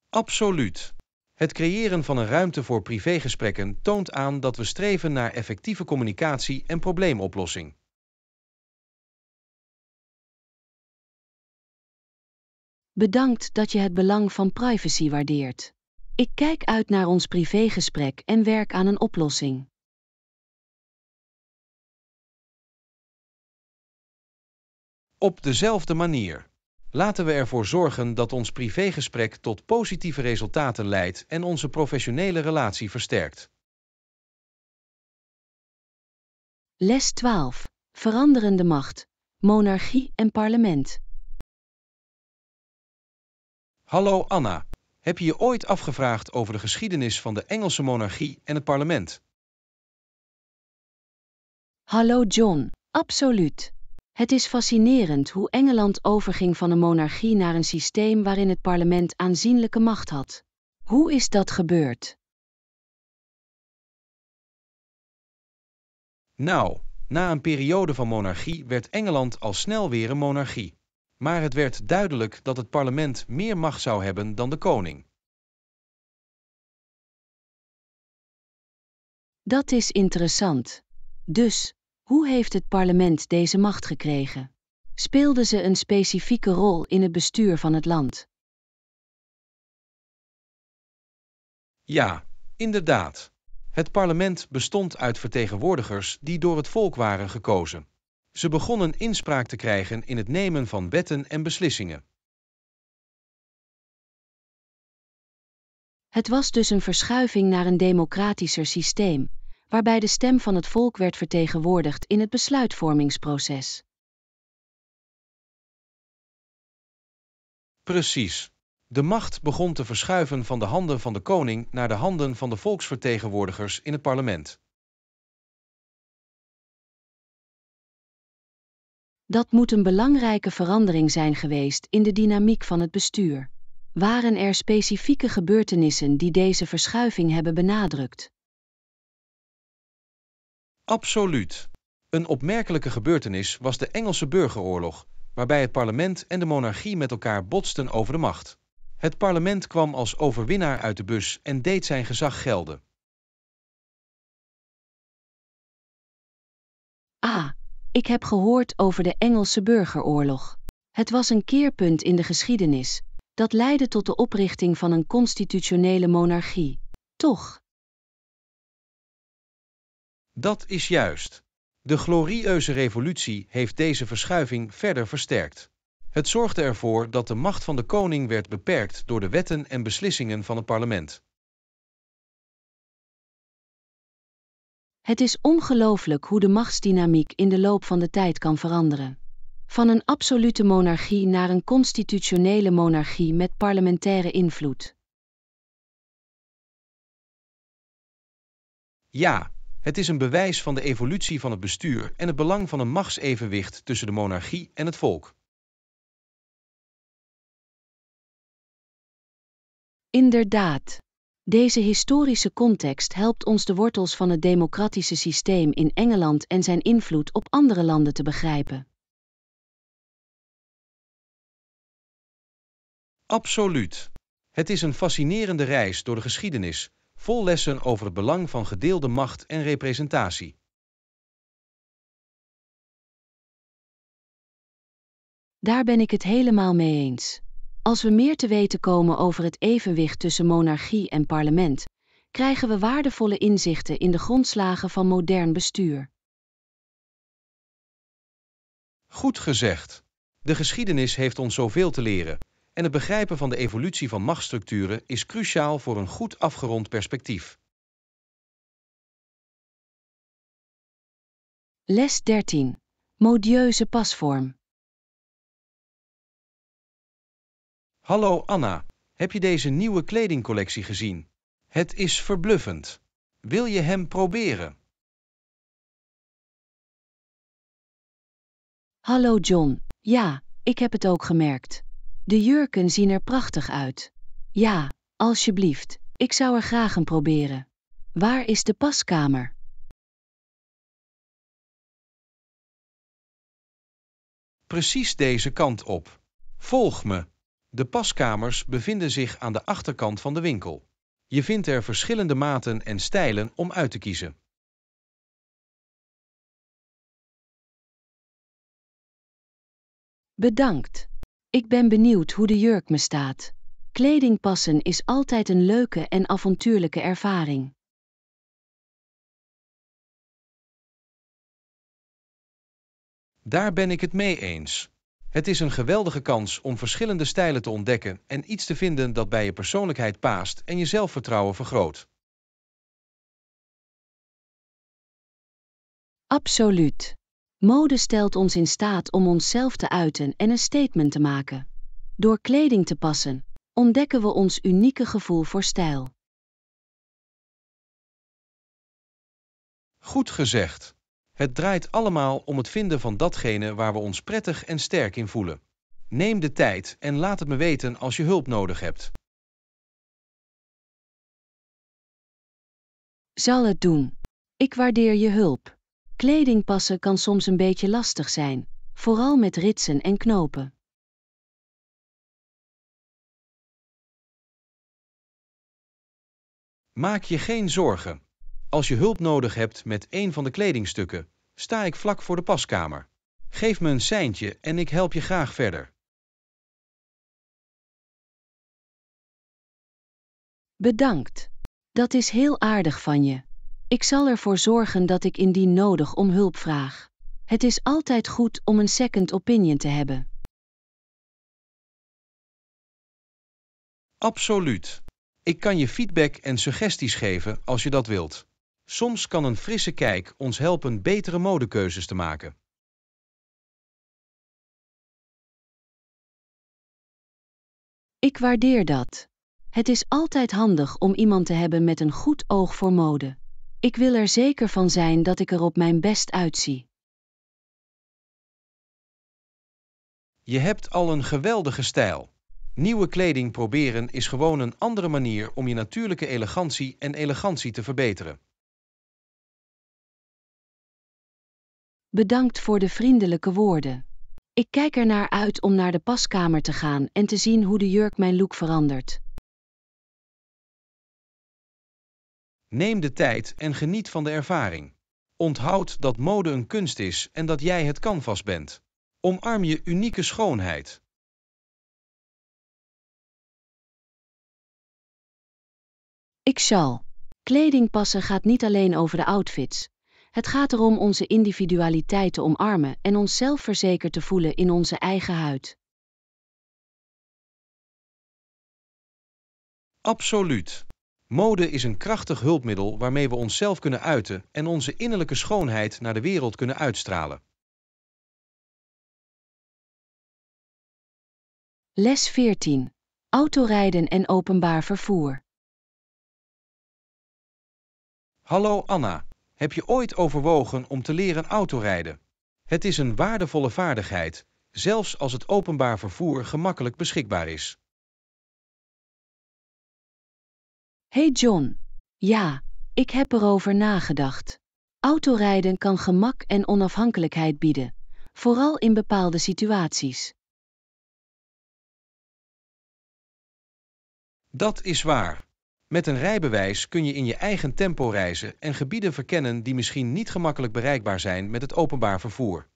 Absoluut. Het creëren van een ruimte voor privégesprekken toont aan dat we streven naar effectieve communicatie en probleemoplossing. Bedankt dat je het belang van privacy waardeert. Ik kijk uit naar ons privégesprek en werk aan een oplossing. Op dezelfde manier. Laten we ervoor zorgen dat ons privégesprek tot positieve resultaten leidt en onze professionele relatie versterkt. Les 12. Veranderende macht, monarchie en parlement. Hallo Anna. Heb je je ooit afgevraagd over de geschiedenis van de Engelse monarchie en het parlement? Hallo John, absoluut. Het is fascinerend hoe Engeland overging van een monarchie naar een systeem waarin het parlement aanzienlijke macht had. Hoe is dat gebeurd? Nou, na een periode van monarchie werd Engeland al snel weer een monarchie. Maar het werd duidelijk dat het parlement meer macht zou hebben dan de koning. Dat is interessant. Dus, hoe heeft het parlement deze macht gekregen? Speelden ze een specifieke rol in het bestuur van het land? Ja, inderdaad. Het parlement bestond uit vertegenwoordigers die door het volk waren gekozen. Ze begonnen inspraak te krijgen in het nemen van wetten en beslissingen. Het was dus een verschuiving naar een democratischer systeem, waarbij de stem van het volk werd vertegenwoordigd in het besluitvormingsproces. Precies. De macht begon te verschuiven van de handen van de koning naar de handen van de volksvertegenwoordigers in het parlement. Dat moet een belangrijke verandering zijn geweest in de dynamiek van het bestuur. Waren er specifieke gebeurtenissen die deze verschuiving hebben benadrukt? Absoluut. Een opmerkelijke gebeurtenis was de Engelse burgeroorlog, waarbij het parlement en de monarchie met elkaar botsten over de macht. Het parlement kwam als overwinnaar uit de bus en deed zijn gezag gelden. Ah, ik heb gehoord over de Engelse burgeroorlog. Het was een keerpunt in de geschiedenis, dat leidde tot de oprichting van een constitutionele monarchie. Toch? Dat is juist. De glorieuze revolutie heeft deze verschuiving verder versterkt. Het zorgde ervoor dat de macht van de koning werd beperkt door de wetten en beslissingen van het parlement. Het is ongelooflijk hoe de machtsdynamiek in de loop van de tijd kan veranderen. Van een absolute monarchie naar een constitutionele monarchie met parlementaire invloed. Ja, het is een bewijs van de evolutie van het bestuur en het belang van een machtsevenwicht tussen de monarchie en het volk. Inderdaad. Deze historische context helpt ons de wortels van het democratische systeem in Engeland en zijn invloed op andere landen te begrijpen. Absoluut. Het is een fascinerende reis door de geschiedenis, vol lessen over het belang van gedeelde macht en representatie. Daar ben ik het helemaal mee eens. Als we meer te weten komen over het evenwicht tussen monarchie en parlement, krijgen we waardevolle inzichten in de grondslagen van modern bestuur. Goed gezegd. De geschiedenis heeft ons zoveel te leren en het begrijpen van de evolutie van machtsstructuren is cruciaal voor een goed afgerond perspectief. Les 13. Modieuze pasvorm. Hallo Anna, heb je deze nieuwe kledingcollectie gezien? Het is verbluffend. Wil je hem proberen? Hallo John, ja, ik heb het ook gemerkt. De jurken zien er prachtig uit. Ja, alsjeblieft, ik zou er graag een proberen. Waar is de paskamer? Precies deze kant op. Volg me. De paskamers bevinden zich aan de achterkant van de winkel. Je vindt er verschillende maten en stijlen om uit te kiezen. Bedankt. Ik ben benieuwd hoe de jurk me staat. Kleding passen is altijd een leuke en avontuurlijke ervaring. Daar ben ik het mee eens. Het is een geweldige kans om verschillende stijlen te ontdekken en iets te vinden dat bij je persoonlijkheid paast en je zelfvertrouwen vergroot. Absoluut. Mode stelt ons in staat om onszelf te uiten en een statement te maken. Door kleding te passen, ontdekken we ons unieke gevoel voor stijl. Goed gezegd. Het draait allemaal om het vinden van datgene waar we ons prettig en sterk in voelen. Neem de tijd en laat het me weten als je hulp nodig hebt. Zal het doen. Ik waardeer je hulp. Kleding passen kan soms een beetje lastig zijn, vooral met ritsen en knopen. Maak je geen zorgen. Als je hulp nodig hebt met een van de kledingstukken, sta ik vlak voor de paskamer. Geef me een seintje en ik help je graag verder. Bedankt. Dat is heel aardig van je. Ik zal ervoor zorgen dat ik indien nodig om hulp vraag. Het is altijd goed om een second opinion te hebben. Absoluut. Ik kan je feedback en suggesties geven als je dat wilt. Soms kan een frisse kijk ons helpen betere modekeuzes te maken. Ik waardeer dat. Het is altijd handig om iemand te hebben met een goed oog voor mode. Ik wil er zeker van zijn dat ik er op mijn best uitzie. Je hebt al een geweldige stijl. Nieuwe kleding proberen is gewoon een andere manier om je natuurlijke elegantie en elegantie te verbeteren. Bedankt voor de vriendelijke woorden. Ik kijk ernaar uit om naar de paskamer te gaan en te zien hoe de jurk mijn look verandert. Neem de tijd en geniet van de ervaring. Onthoud dat mode een kunst is en dat jij het canvas bent. Omarm je unieke schoonheid. Ik zal. Kleding passen gaat niet alleen over de outfits, het gaat erom onze individualiteit te omarmen en onszelf verzekerd te voelen in onze eigen huid. Absoluut. Mode is een krachtig hulpmiddel waarmee we onszelf kunnen uiten en onze innerlijke schoonheid naar de wereld kunnen uitstralen. Les 14. Autorijden en openbaar vervoer. Hallo Anna. Heb je ooit overwogen om te leren autorijden? Het is een waardevolle vaardigheid, zelfs als het openbaar vervoer gemakkelijk beschikbaar is. Hey John, ja, ik heb erover nagedacht. Autorijden kan gemak en onafhankelijkheid bieden, vooral in bepaalde situaties. Dat is waar. Met een rijbewijs kun je in je eigen tempo reizen en gebieden verkennen die misschien niet gemakkelijk bereikbaar zijn met het openbaar vervoer.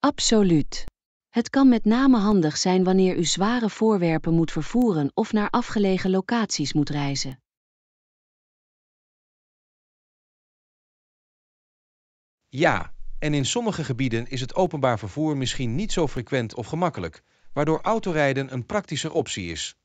Absoluut. Het kan met name handig zijn wanneer u zware voorwerpen moet vervoeren of naar afgelegen locaties moet reizen. Ja, en in sommige gebieden is het openbaar vervoer misschien niet zo frequent of gemakkelijk waardoor autorijden een praktische optie is.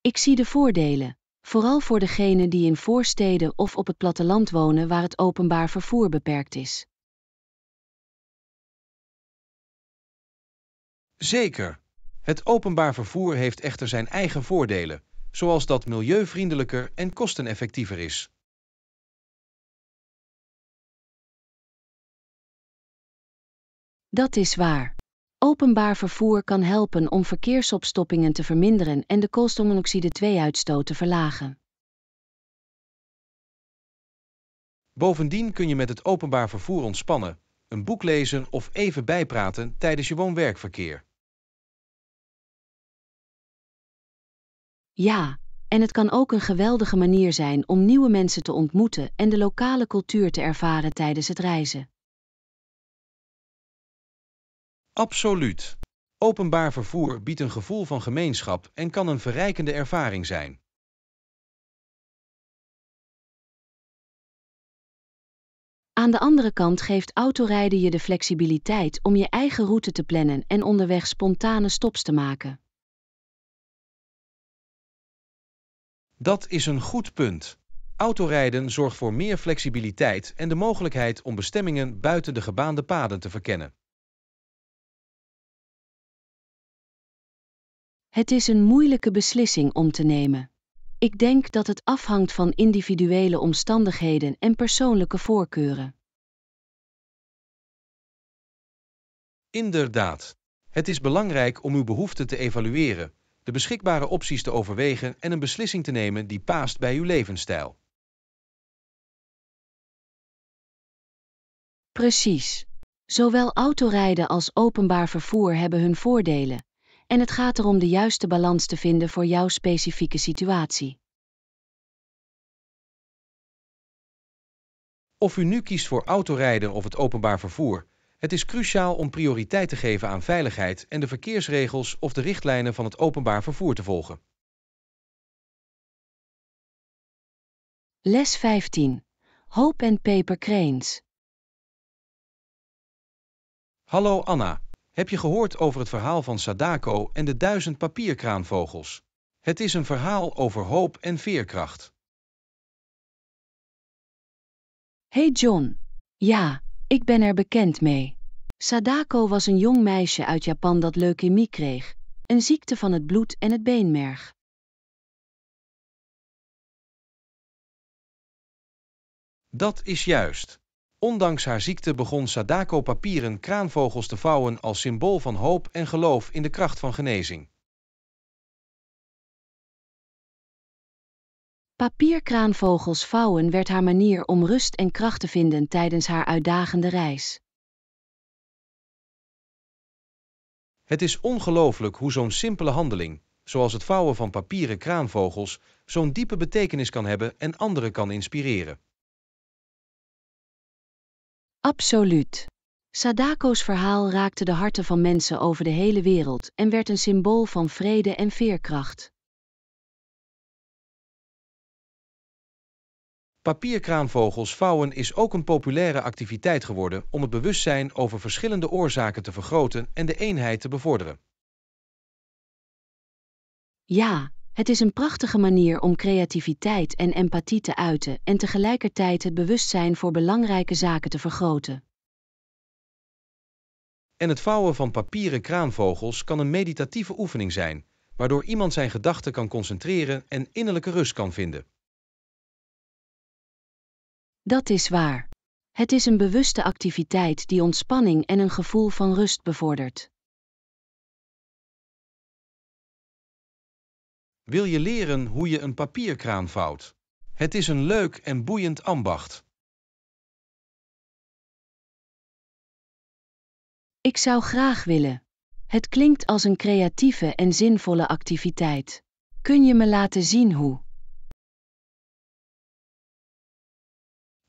Ik zie de voordelen, vooral voor degenen die in voorsteden of op het platteland wonen waar het openbaar vervoer beperkt is. Zeker. Het openbaar vervoer heeft echter zijn eigen voordelen, zoals dat milieuvriendelijker en kosteneffectiever is. Dat is waar. Openbaar vervoer kan helpen om verkeersopstoppingen te verminderen en de koolstofmonoxide-2-uitstoot te verlagen. Bovendien kun je met het openbaar vervoer ontspannen, een boek lezen of even bijpraten tijdens je woon-werkverkeer. Ja, en het kan ook een geweldige manier zijn om nieuwe mensen te ontmoeten en de lokale cultuur te ervaren tijdens het reizen. Absoluut. Openbaar vervoer biedt een gevoel van gemeenschap en kan een verrijkende ervaring zijn. Aan de andere kant geeft autorijden je de flexibiliteit om je eigen route te plannen en onderweg spontane stops te maken. Dat is een goed punt. Autorijden zorgt voor meer flexibiliteit en de mogelijkheid om bestemmingen buiten de gebaande paden te verkennen. Het is een moeilijke beslissing om te nemen. Ik denk dat het afhangt van individuele omstandigheden en persoonlijke voorkeuren. Inderdaad. Het is belangrijk om uw behoeften te evalueren, de beschikbare opties te overwegen en een beslissing te nemen die paast bij uw levensstijl. Precies. Zowel autorijden als openbaar vervoer hebben hun voordelen, en het gaat erom de juiste balans te vinden voor jouw specifieke situatie. Of u nu kiest voor autorijden of het openbaar vervoer, het is cruciaal om prioriteit te geven aan veiligheid en de verkeersregels of de richtlijnen van het openbaar vervoer te volgen. Les 15. Hoop en Paper Cranes. Hallo Anna, heb je gehoord over het verhaal van Sadako en de duizend papierkraanvogels? Het is een verhaal over hoop en veerkracht. Hey John. Ja, ik ben er bekend mee. Sadako was een jong meisje uit Japan dat leukemie kreeg, een ziekte van het bloed en het beenmerg. Dat is juist. Ondanks haar ziekte begon Sadako papieren kraanvogels te vouwen als symbool van hoop en geloof in de kracht van genezing. Papierkraanvogels vouwen werd haar manier om rust en kracht te vinden tijdens haar uitdagende reis. Het is ongelooflijk hoe zo'n simpele handeling, zoals het vouwen van papieren kraanvogels, zo'n diepe betekenis kan hebben en anderen kan inspireren. Absoluut. Sadako's verhaal raakte de harten van mensen over de hele wereld en werd een symbool van vrede en veerkracht. Papierkraanvogels vouwen is ook een populaire activiteit geworden om het bewustzijn over verschillende oorzaken te vergroten en de eenheid te bevorderen. Ja, het is een prachtige manier om creativiteit en empathie te uiten en tegelijkertijd het bewustzijn voor belangrijke zaken te vergroten. En het vouwen van papieren kraanvogels kan een meditatieve oefening zijn, waardoor iemand zijn gedachten kan concentreren en innerlijke rust kan vinden. Dat is waar. Het is een bewuste activiteit die ontspanning en een gevoel van rust bevordert. Wil je leren hoe je een papierkraan vouwt? Het is een leuk en boeiend ambacht. Ik zou graag willen. Het klinkt als een creatieve en zinvolle activiteit. Kun je me laten zien hoe?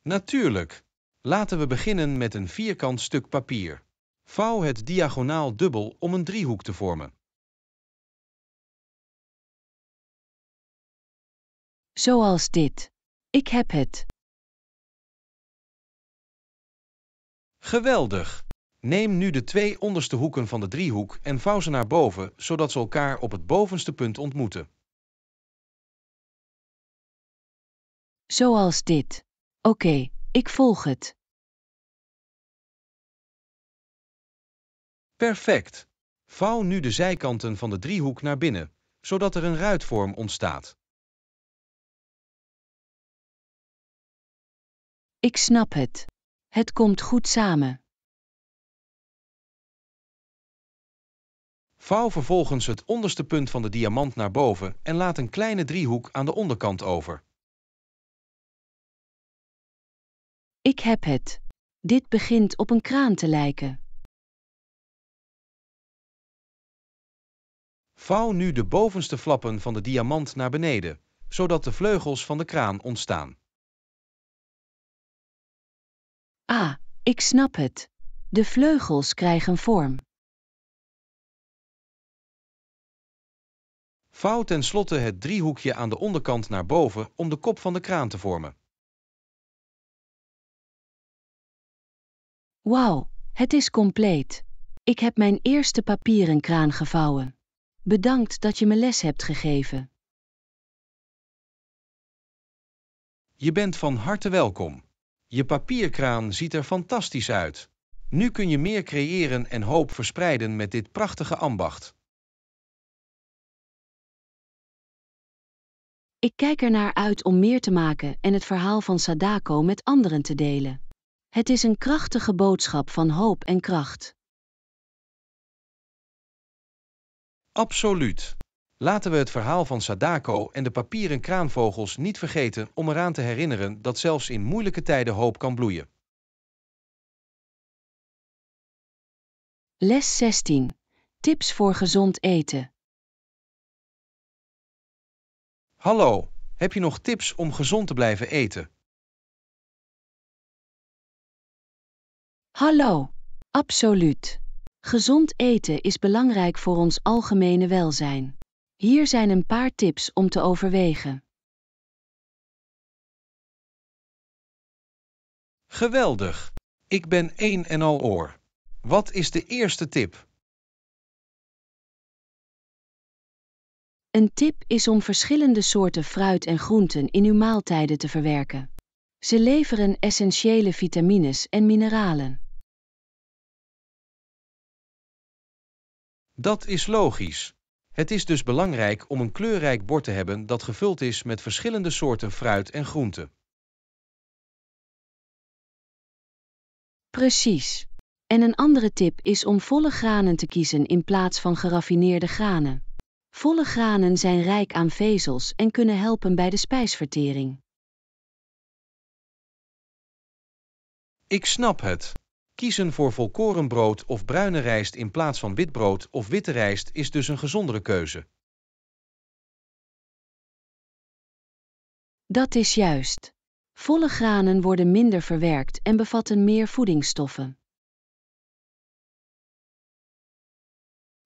Natuurlijk. Laten we beginnen met een vierkant stuk papier. Vouw het diagonaal dubbel om een driehoek te vormen. Zoals dit. Ik heb het. Geweldig! Neem nu de twee onderste hoeken van de driehoek en vouw ze naar boven, zodat ze elkaar op het bovenste punt ontmoeten. Zoals dit. Oké, ik volg het. Perfect. Vouw nu de zijkanten van de driehoek naar binnen, zodat er een ruitvorm ontstaat. Ik snap het. Het komt goed samen. Vouw vervolgens het onderste punt van de diamant naar boven en laat een kleine driehoek aan de onderkant over. Ik heb het. Dit begint op een kraan te lijken. Vouw nu de bovenste flappen van de diamant naar beneden, zodat de vleugels van de kraan ontstaan. Ah, ik snap het. De vleugels krijgen vorm. Vouw tenslotte het driehoekje aan de onderkant naar boven om de kop van de kraan te vormen. Wauw, het is compleet. Ik heb mijn eerste papieren kraan gevouwen. Bedankt dat je me les hebt gegeven. Je bent van harte welkom. Je papierkraan ziet er fantastisch uit. Nu kun je meer creëren en hoop verspreiden met dit prachtige ambacht. Ik kijk ernaar uit om meer te maken en het verhaal van Sadako met anderen te delen. Het is een krachtige boodschap van hoop en kracht. Absoluut. Laten we het verhaal van Sadako en de papieren kraanvogels niet vergeten om eraan te herinneren dat zelfs in moeilijke tijden hoop kan bloeien. Les 16. Tips voor gezond eten. Hallo, heb je nog tips om gezond te blijven eten? Hallo, absoluut. Gezond eten is belangrijk voor ons algemene welzijn. Hier zijn een paar tips om te overwegen. Geweldig! Ik ben één en al oor. Wat is de eerste tip? Een tip is om verschillende soorten fruit en groenten in uw maaltijden te verwerken. Ze leveren essentiële vitamines en mineralen. Dat is logisch. Het is dus belangrijk om een kleurrijk bord te hebben dat gevuld is met verschillende soorten fruit en groenten. Precies. En een andere tip is om volle granen te kiezen in plaats van geraffineerde granen. Volle granen zijn rijk aan vezels en kunnen helpen bij de spijsvertering. Ik snap het. Kiezen voor volkorenbrood of bruine rijst in plaats van witbrood of witte rijst is dus een gezondere keuze. Dat is juist. Volle granen worden minder verwerkt en bevatten meer voedingsstoffen.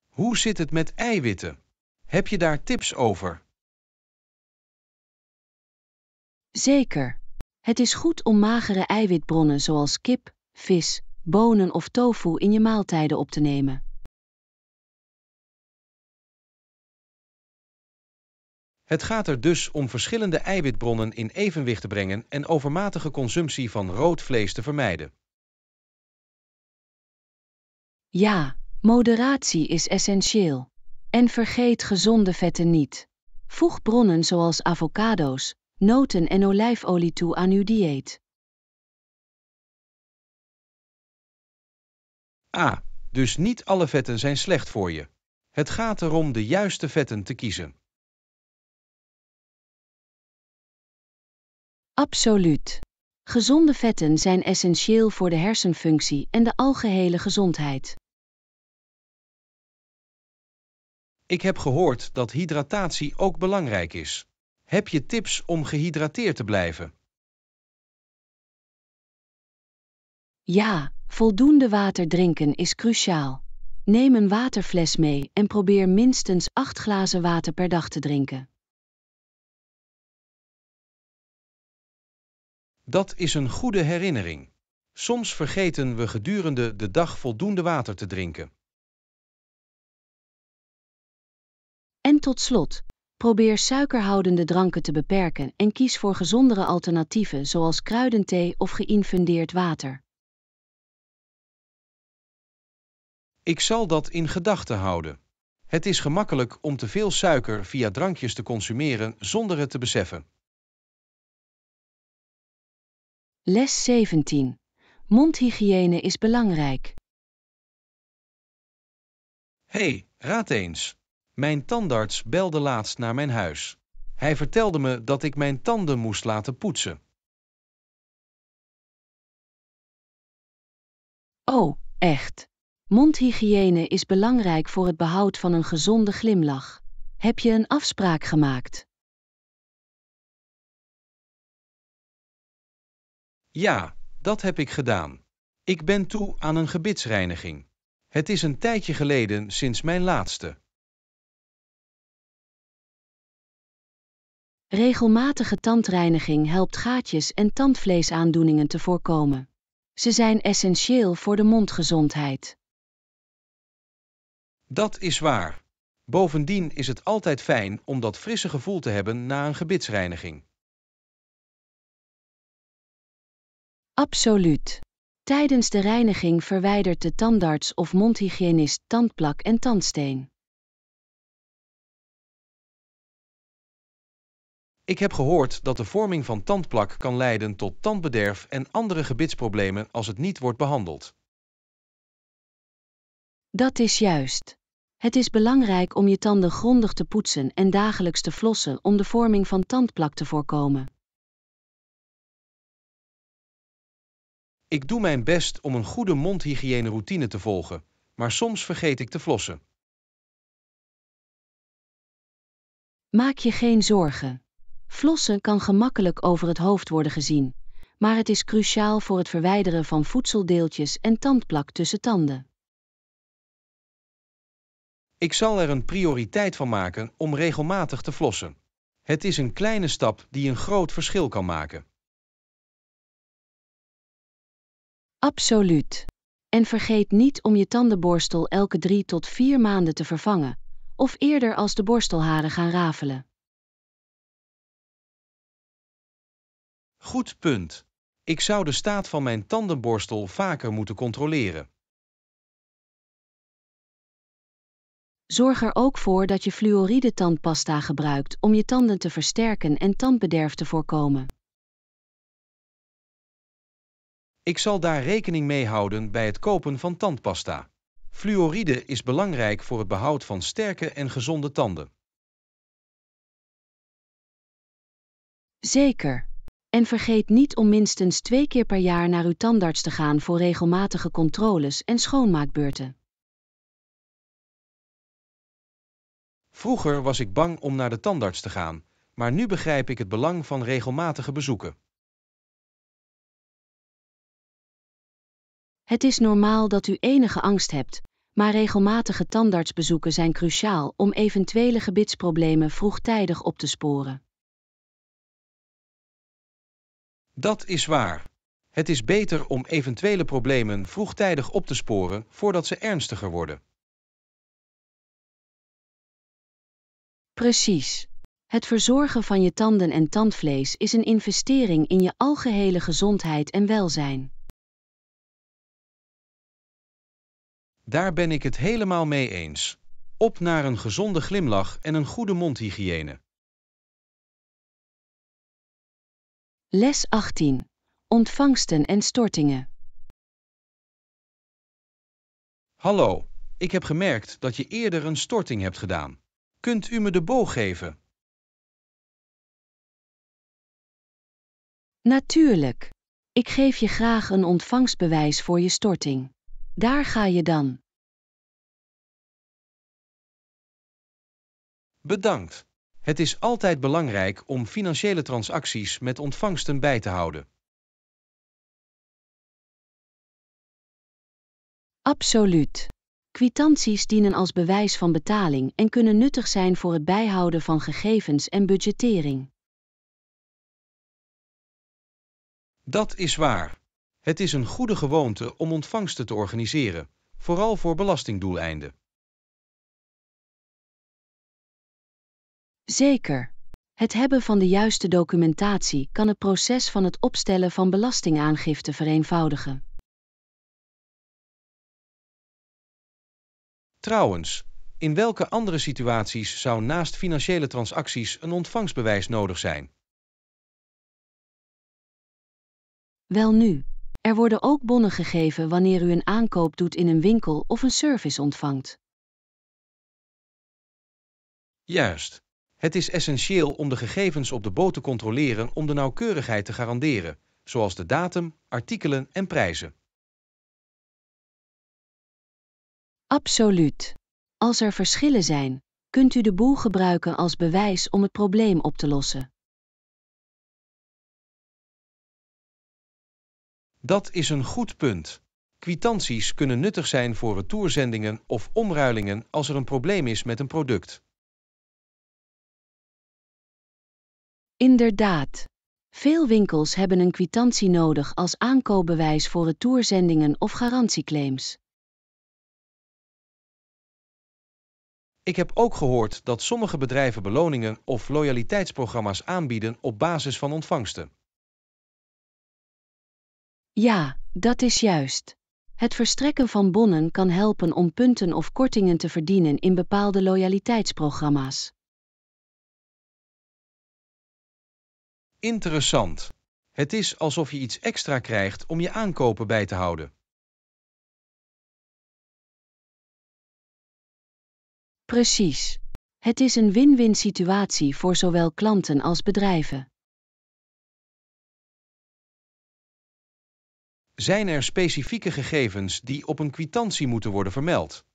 Hoe zit het met eiwitten? Heb je daar tips over? Zeker. Het is goed om magere eiwitbronnen zoals kip, vis, bonen of tofu in je maaltijden op te nemen. Het gaat er dus om verschillende eiwitbronnen in evenwicht te brengen en overmatige consumptie van rood vlees te vermijden. Ja, moderatie is essentieel. En vergeet gezonde vetten niet. Voeg bronnen zoals avocado's, noten en olijfolie toe aan uw dieet. A. Dus niet alle vetten zijn slecht voor je. Het gaat erom de juiste vetten te kiezen. Absoluut. Gezonde vetten zijn essentieel voor de hersenfunctie en de algehele gezondheid. Ik heb gehoord dat hydratatie ook belangrijk is. Heb je tips om gehydrateerd te blijven? Ja, Voldoende water drinken is cruciaal. Neem een waterfles mee en probeer minstens 8 glazen water per dag te drinken. Dat is een goede herinnering. Soms vergeten we gedurende de dag voldoende water te drinken. En tot slot, probeer suikerhoudende dranken te beperken en kies voor gezondere alternatieven zoals kruidenthee of geïnfundeerd water. Ik zal dat in gedachten houden. Het is gemakkelijk om te veel suiker via drankjes te consumeren zonder het te beseffen. Les 17. Mondhygiëne is belangrijk. hey, raad eens. Mijn tandarts belde laatst naar mijn huis. Hij vertelde me dat ik mijn tanden moest laten poetsen. Oh, echt? Mondhygiëne is belangrijk voor het behoud van een gezonde glimlach. Heb je een afspraak gemaakt? Ja, dat heb ik gedaan. Ik ben toe aan een gebidsreiniging. Het is een tijdje geleden sinds mijn laatste. Regelmatige tandreiniging helpt gaatjes en tandvleesaandoeningen te voorkomen. Ze zijn essentieel voor de mondgezondheid. Dat is waar. Bovendien is het altijd fijn om dat frisse gevoel te hebben na een gebidsreiniging. Absoluut. Tijdens de reiniging verwijdert de tandarts of mondhygiënist tandplak en tandsteen. Ik heb gehoord dat de vorming van tandplak kan leiden tot tandbederf en andere gebitsproblemen als het niet wordt behandeld. Dat is juist. Het is belangrijk om je tanden grondig te poetsen en dagelijks te flossen om de vorming van tandplak te voorkomen. Ik doe mijn best om een goede mondhygiëne routine te volgen, maar soms vergeet ik te flossen. Maak je geen zorgen. Flossen kan gemakkelijk over het hoofd worden gezien, maar het is cruciaal voor het verwijderen van voedseldeeltjes en tandplak tussen tanden. Ik zal er een prioriteit van maken om regelmatig te flossen. Het is een kleine stap die een groot verschil kan maken. Absoluut. En vergeet niet om je tandenborstel elke drie tot vier maanden te vervangen, of eerder als de borstelharen gaan rafelen. Goed punt. Ik zou de staat van mijn tandenborstel vaker moeten controleren. Zorg er ook voor dat je fluoride tandpasta gebruikt om je tanden te versterken en tandbederf te voorkomen. Ik zal daar rekening mee houden bij het kopen van tandpasta. Fluoride is belangrijk voor het behoud van sterke en gezonde tanden. Zeker. En vergeet niet om minstens twee keer per jaar naar uw tandarts te gaan voor regelmatige controles en schoonmaakbeurten. Vroeger was ik bang om naar de tandarts te gaan, maar nu begrijp ik het belang van regelmatige bezoeken. Het is normaal dat u enige angst hebt, maar regelmatige tandartsbezoeken zijn cruciaal om eventuele gebitsproblemen vroegtijdig op te sporen. Dat is waar. Het is beter om eventuele problemen vroegtijdig op te sporen voordat ze ernstiger worden. Precies. Het verzorgen van je tanden en tandvlees is een investering in je algehele gezondheid en welzijn. Daar ben ik het helemaal mee eens. Op naar een gezonde glimlach en een goede mondhygiëne. Les 18. Ontvangsten en stortingen. Hallo, ik heb gemerkt dat je eerder een storting hebt gedaan. Kunt u me de boog geven? Natuurlijk. Ik geef je graag een ontvangstbewijs voor je storting. Daar ga je dan. Bedankt. Het is altijd belangrijk om financiële transacties met ontvangsten bij te houden. Absoluut. Kwitanties dienen als bewijs van betaling en kunnen nuttig zijn voor het bijhouden van gegevens en budgettering. Dat is waar. Het is een goede gewoonte om ontvangsten te organiseren, vooral voor belastingdoeleinden. Zeker. Het hebben van de juiste documentatie kan het proces van het opstellen van belastingaangifte vereenvoudigen. Trouwens, in welke andere situaties zou naast financiële transacties een ontvangstbewijs nodig zijn? Welnu, er worden ook bonnen gegeven wanneer u een aankoop doet in een winkel of een service ontvangt. Juist. Het is essentieel om de gegevens op de boot te controleren om de nauwkeurigheid te garanderen, zoals de datum, artikelen en prijzen. Absoluut. Als er verschillen zijn, kunt u de boel gebruiken als bewijs om het probleem op te lossen. Dat is een goed punt. Kwitanties kunnen nuttig zijn voor retourzendingen of omruilingen als er een probleem is met een product. Inderdaad. Veel winkels hebben een kwitantie nodig als aankoopbewijs voor retourzendingen of garantieclaims. Ik heb ook gehoord dat sommige bedrijven beloningen of loyaliteitsprogramma's aanbieden op basis van ontvangsten. Ja, dat is juist. Het verstrekken van bonnen kan helpen om punten of kortingen te verdienen in bepaalde loyaliteitsprogramma's. Interessant. Het is alsof je iets extra krijgt om je aankopen bij te houden. Precies. Het is een win-win situatie voor zowel klanten als bedrijven. Zijn er specifieke gegevens die op een kwitantie moeten worden vermeld?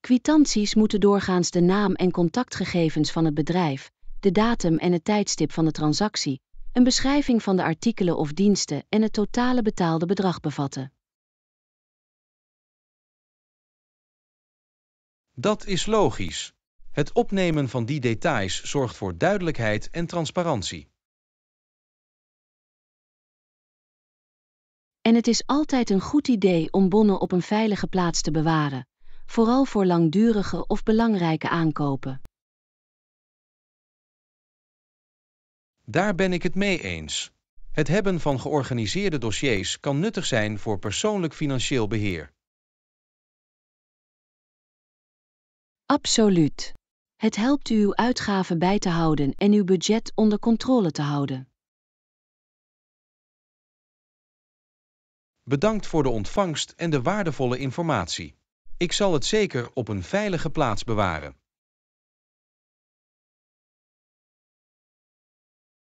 Kwitanties moeten doorgaans de naam en contactgegevens van het bedrijf, de datum en het tijdstip van de transactie, een beschrijving van de artikelen of diensten en het totale betaalde bedrag bevatten. Dat is logisch. Het opnemen van die details zorgt voor duidelijkheid en transparantie. En het is altijd een goed idee om bonnen op een veilige plaats te bewaren, vooral voor langdurige of belangrijke aankopen. Daar ben ik het mee eens. Het hebben van georganiseerde dossiers kan nuttig zijn voor persoonlijk financieel beheer. Absoluut. Het helpt u uw uitgaven bij te houden en uw budget onder controle te houden. Bedankt voor de ontvangst en de waardevolle informatie. Ik zal het zeker op een veilige plaats bewaren.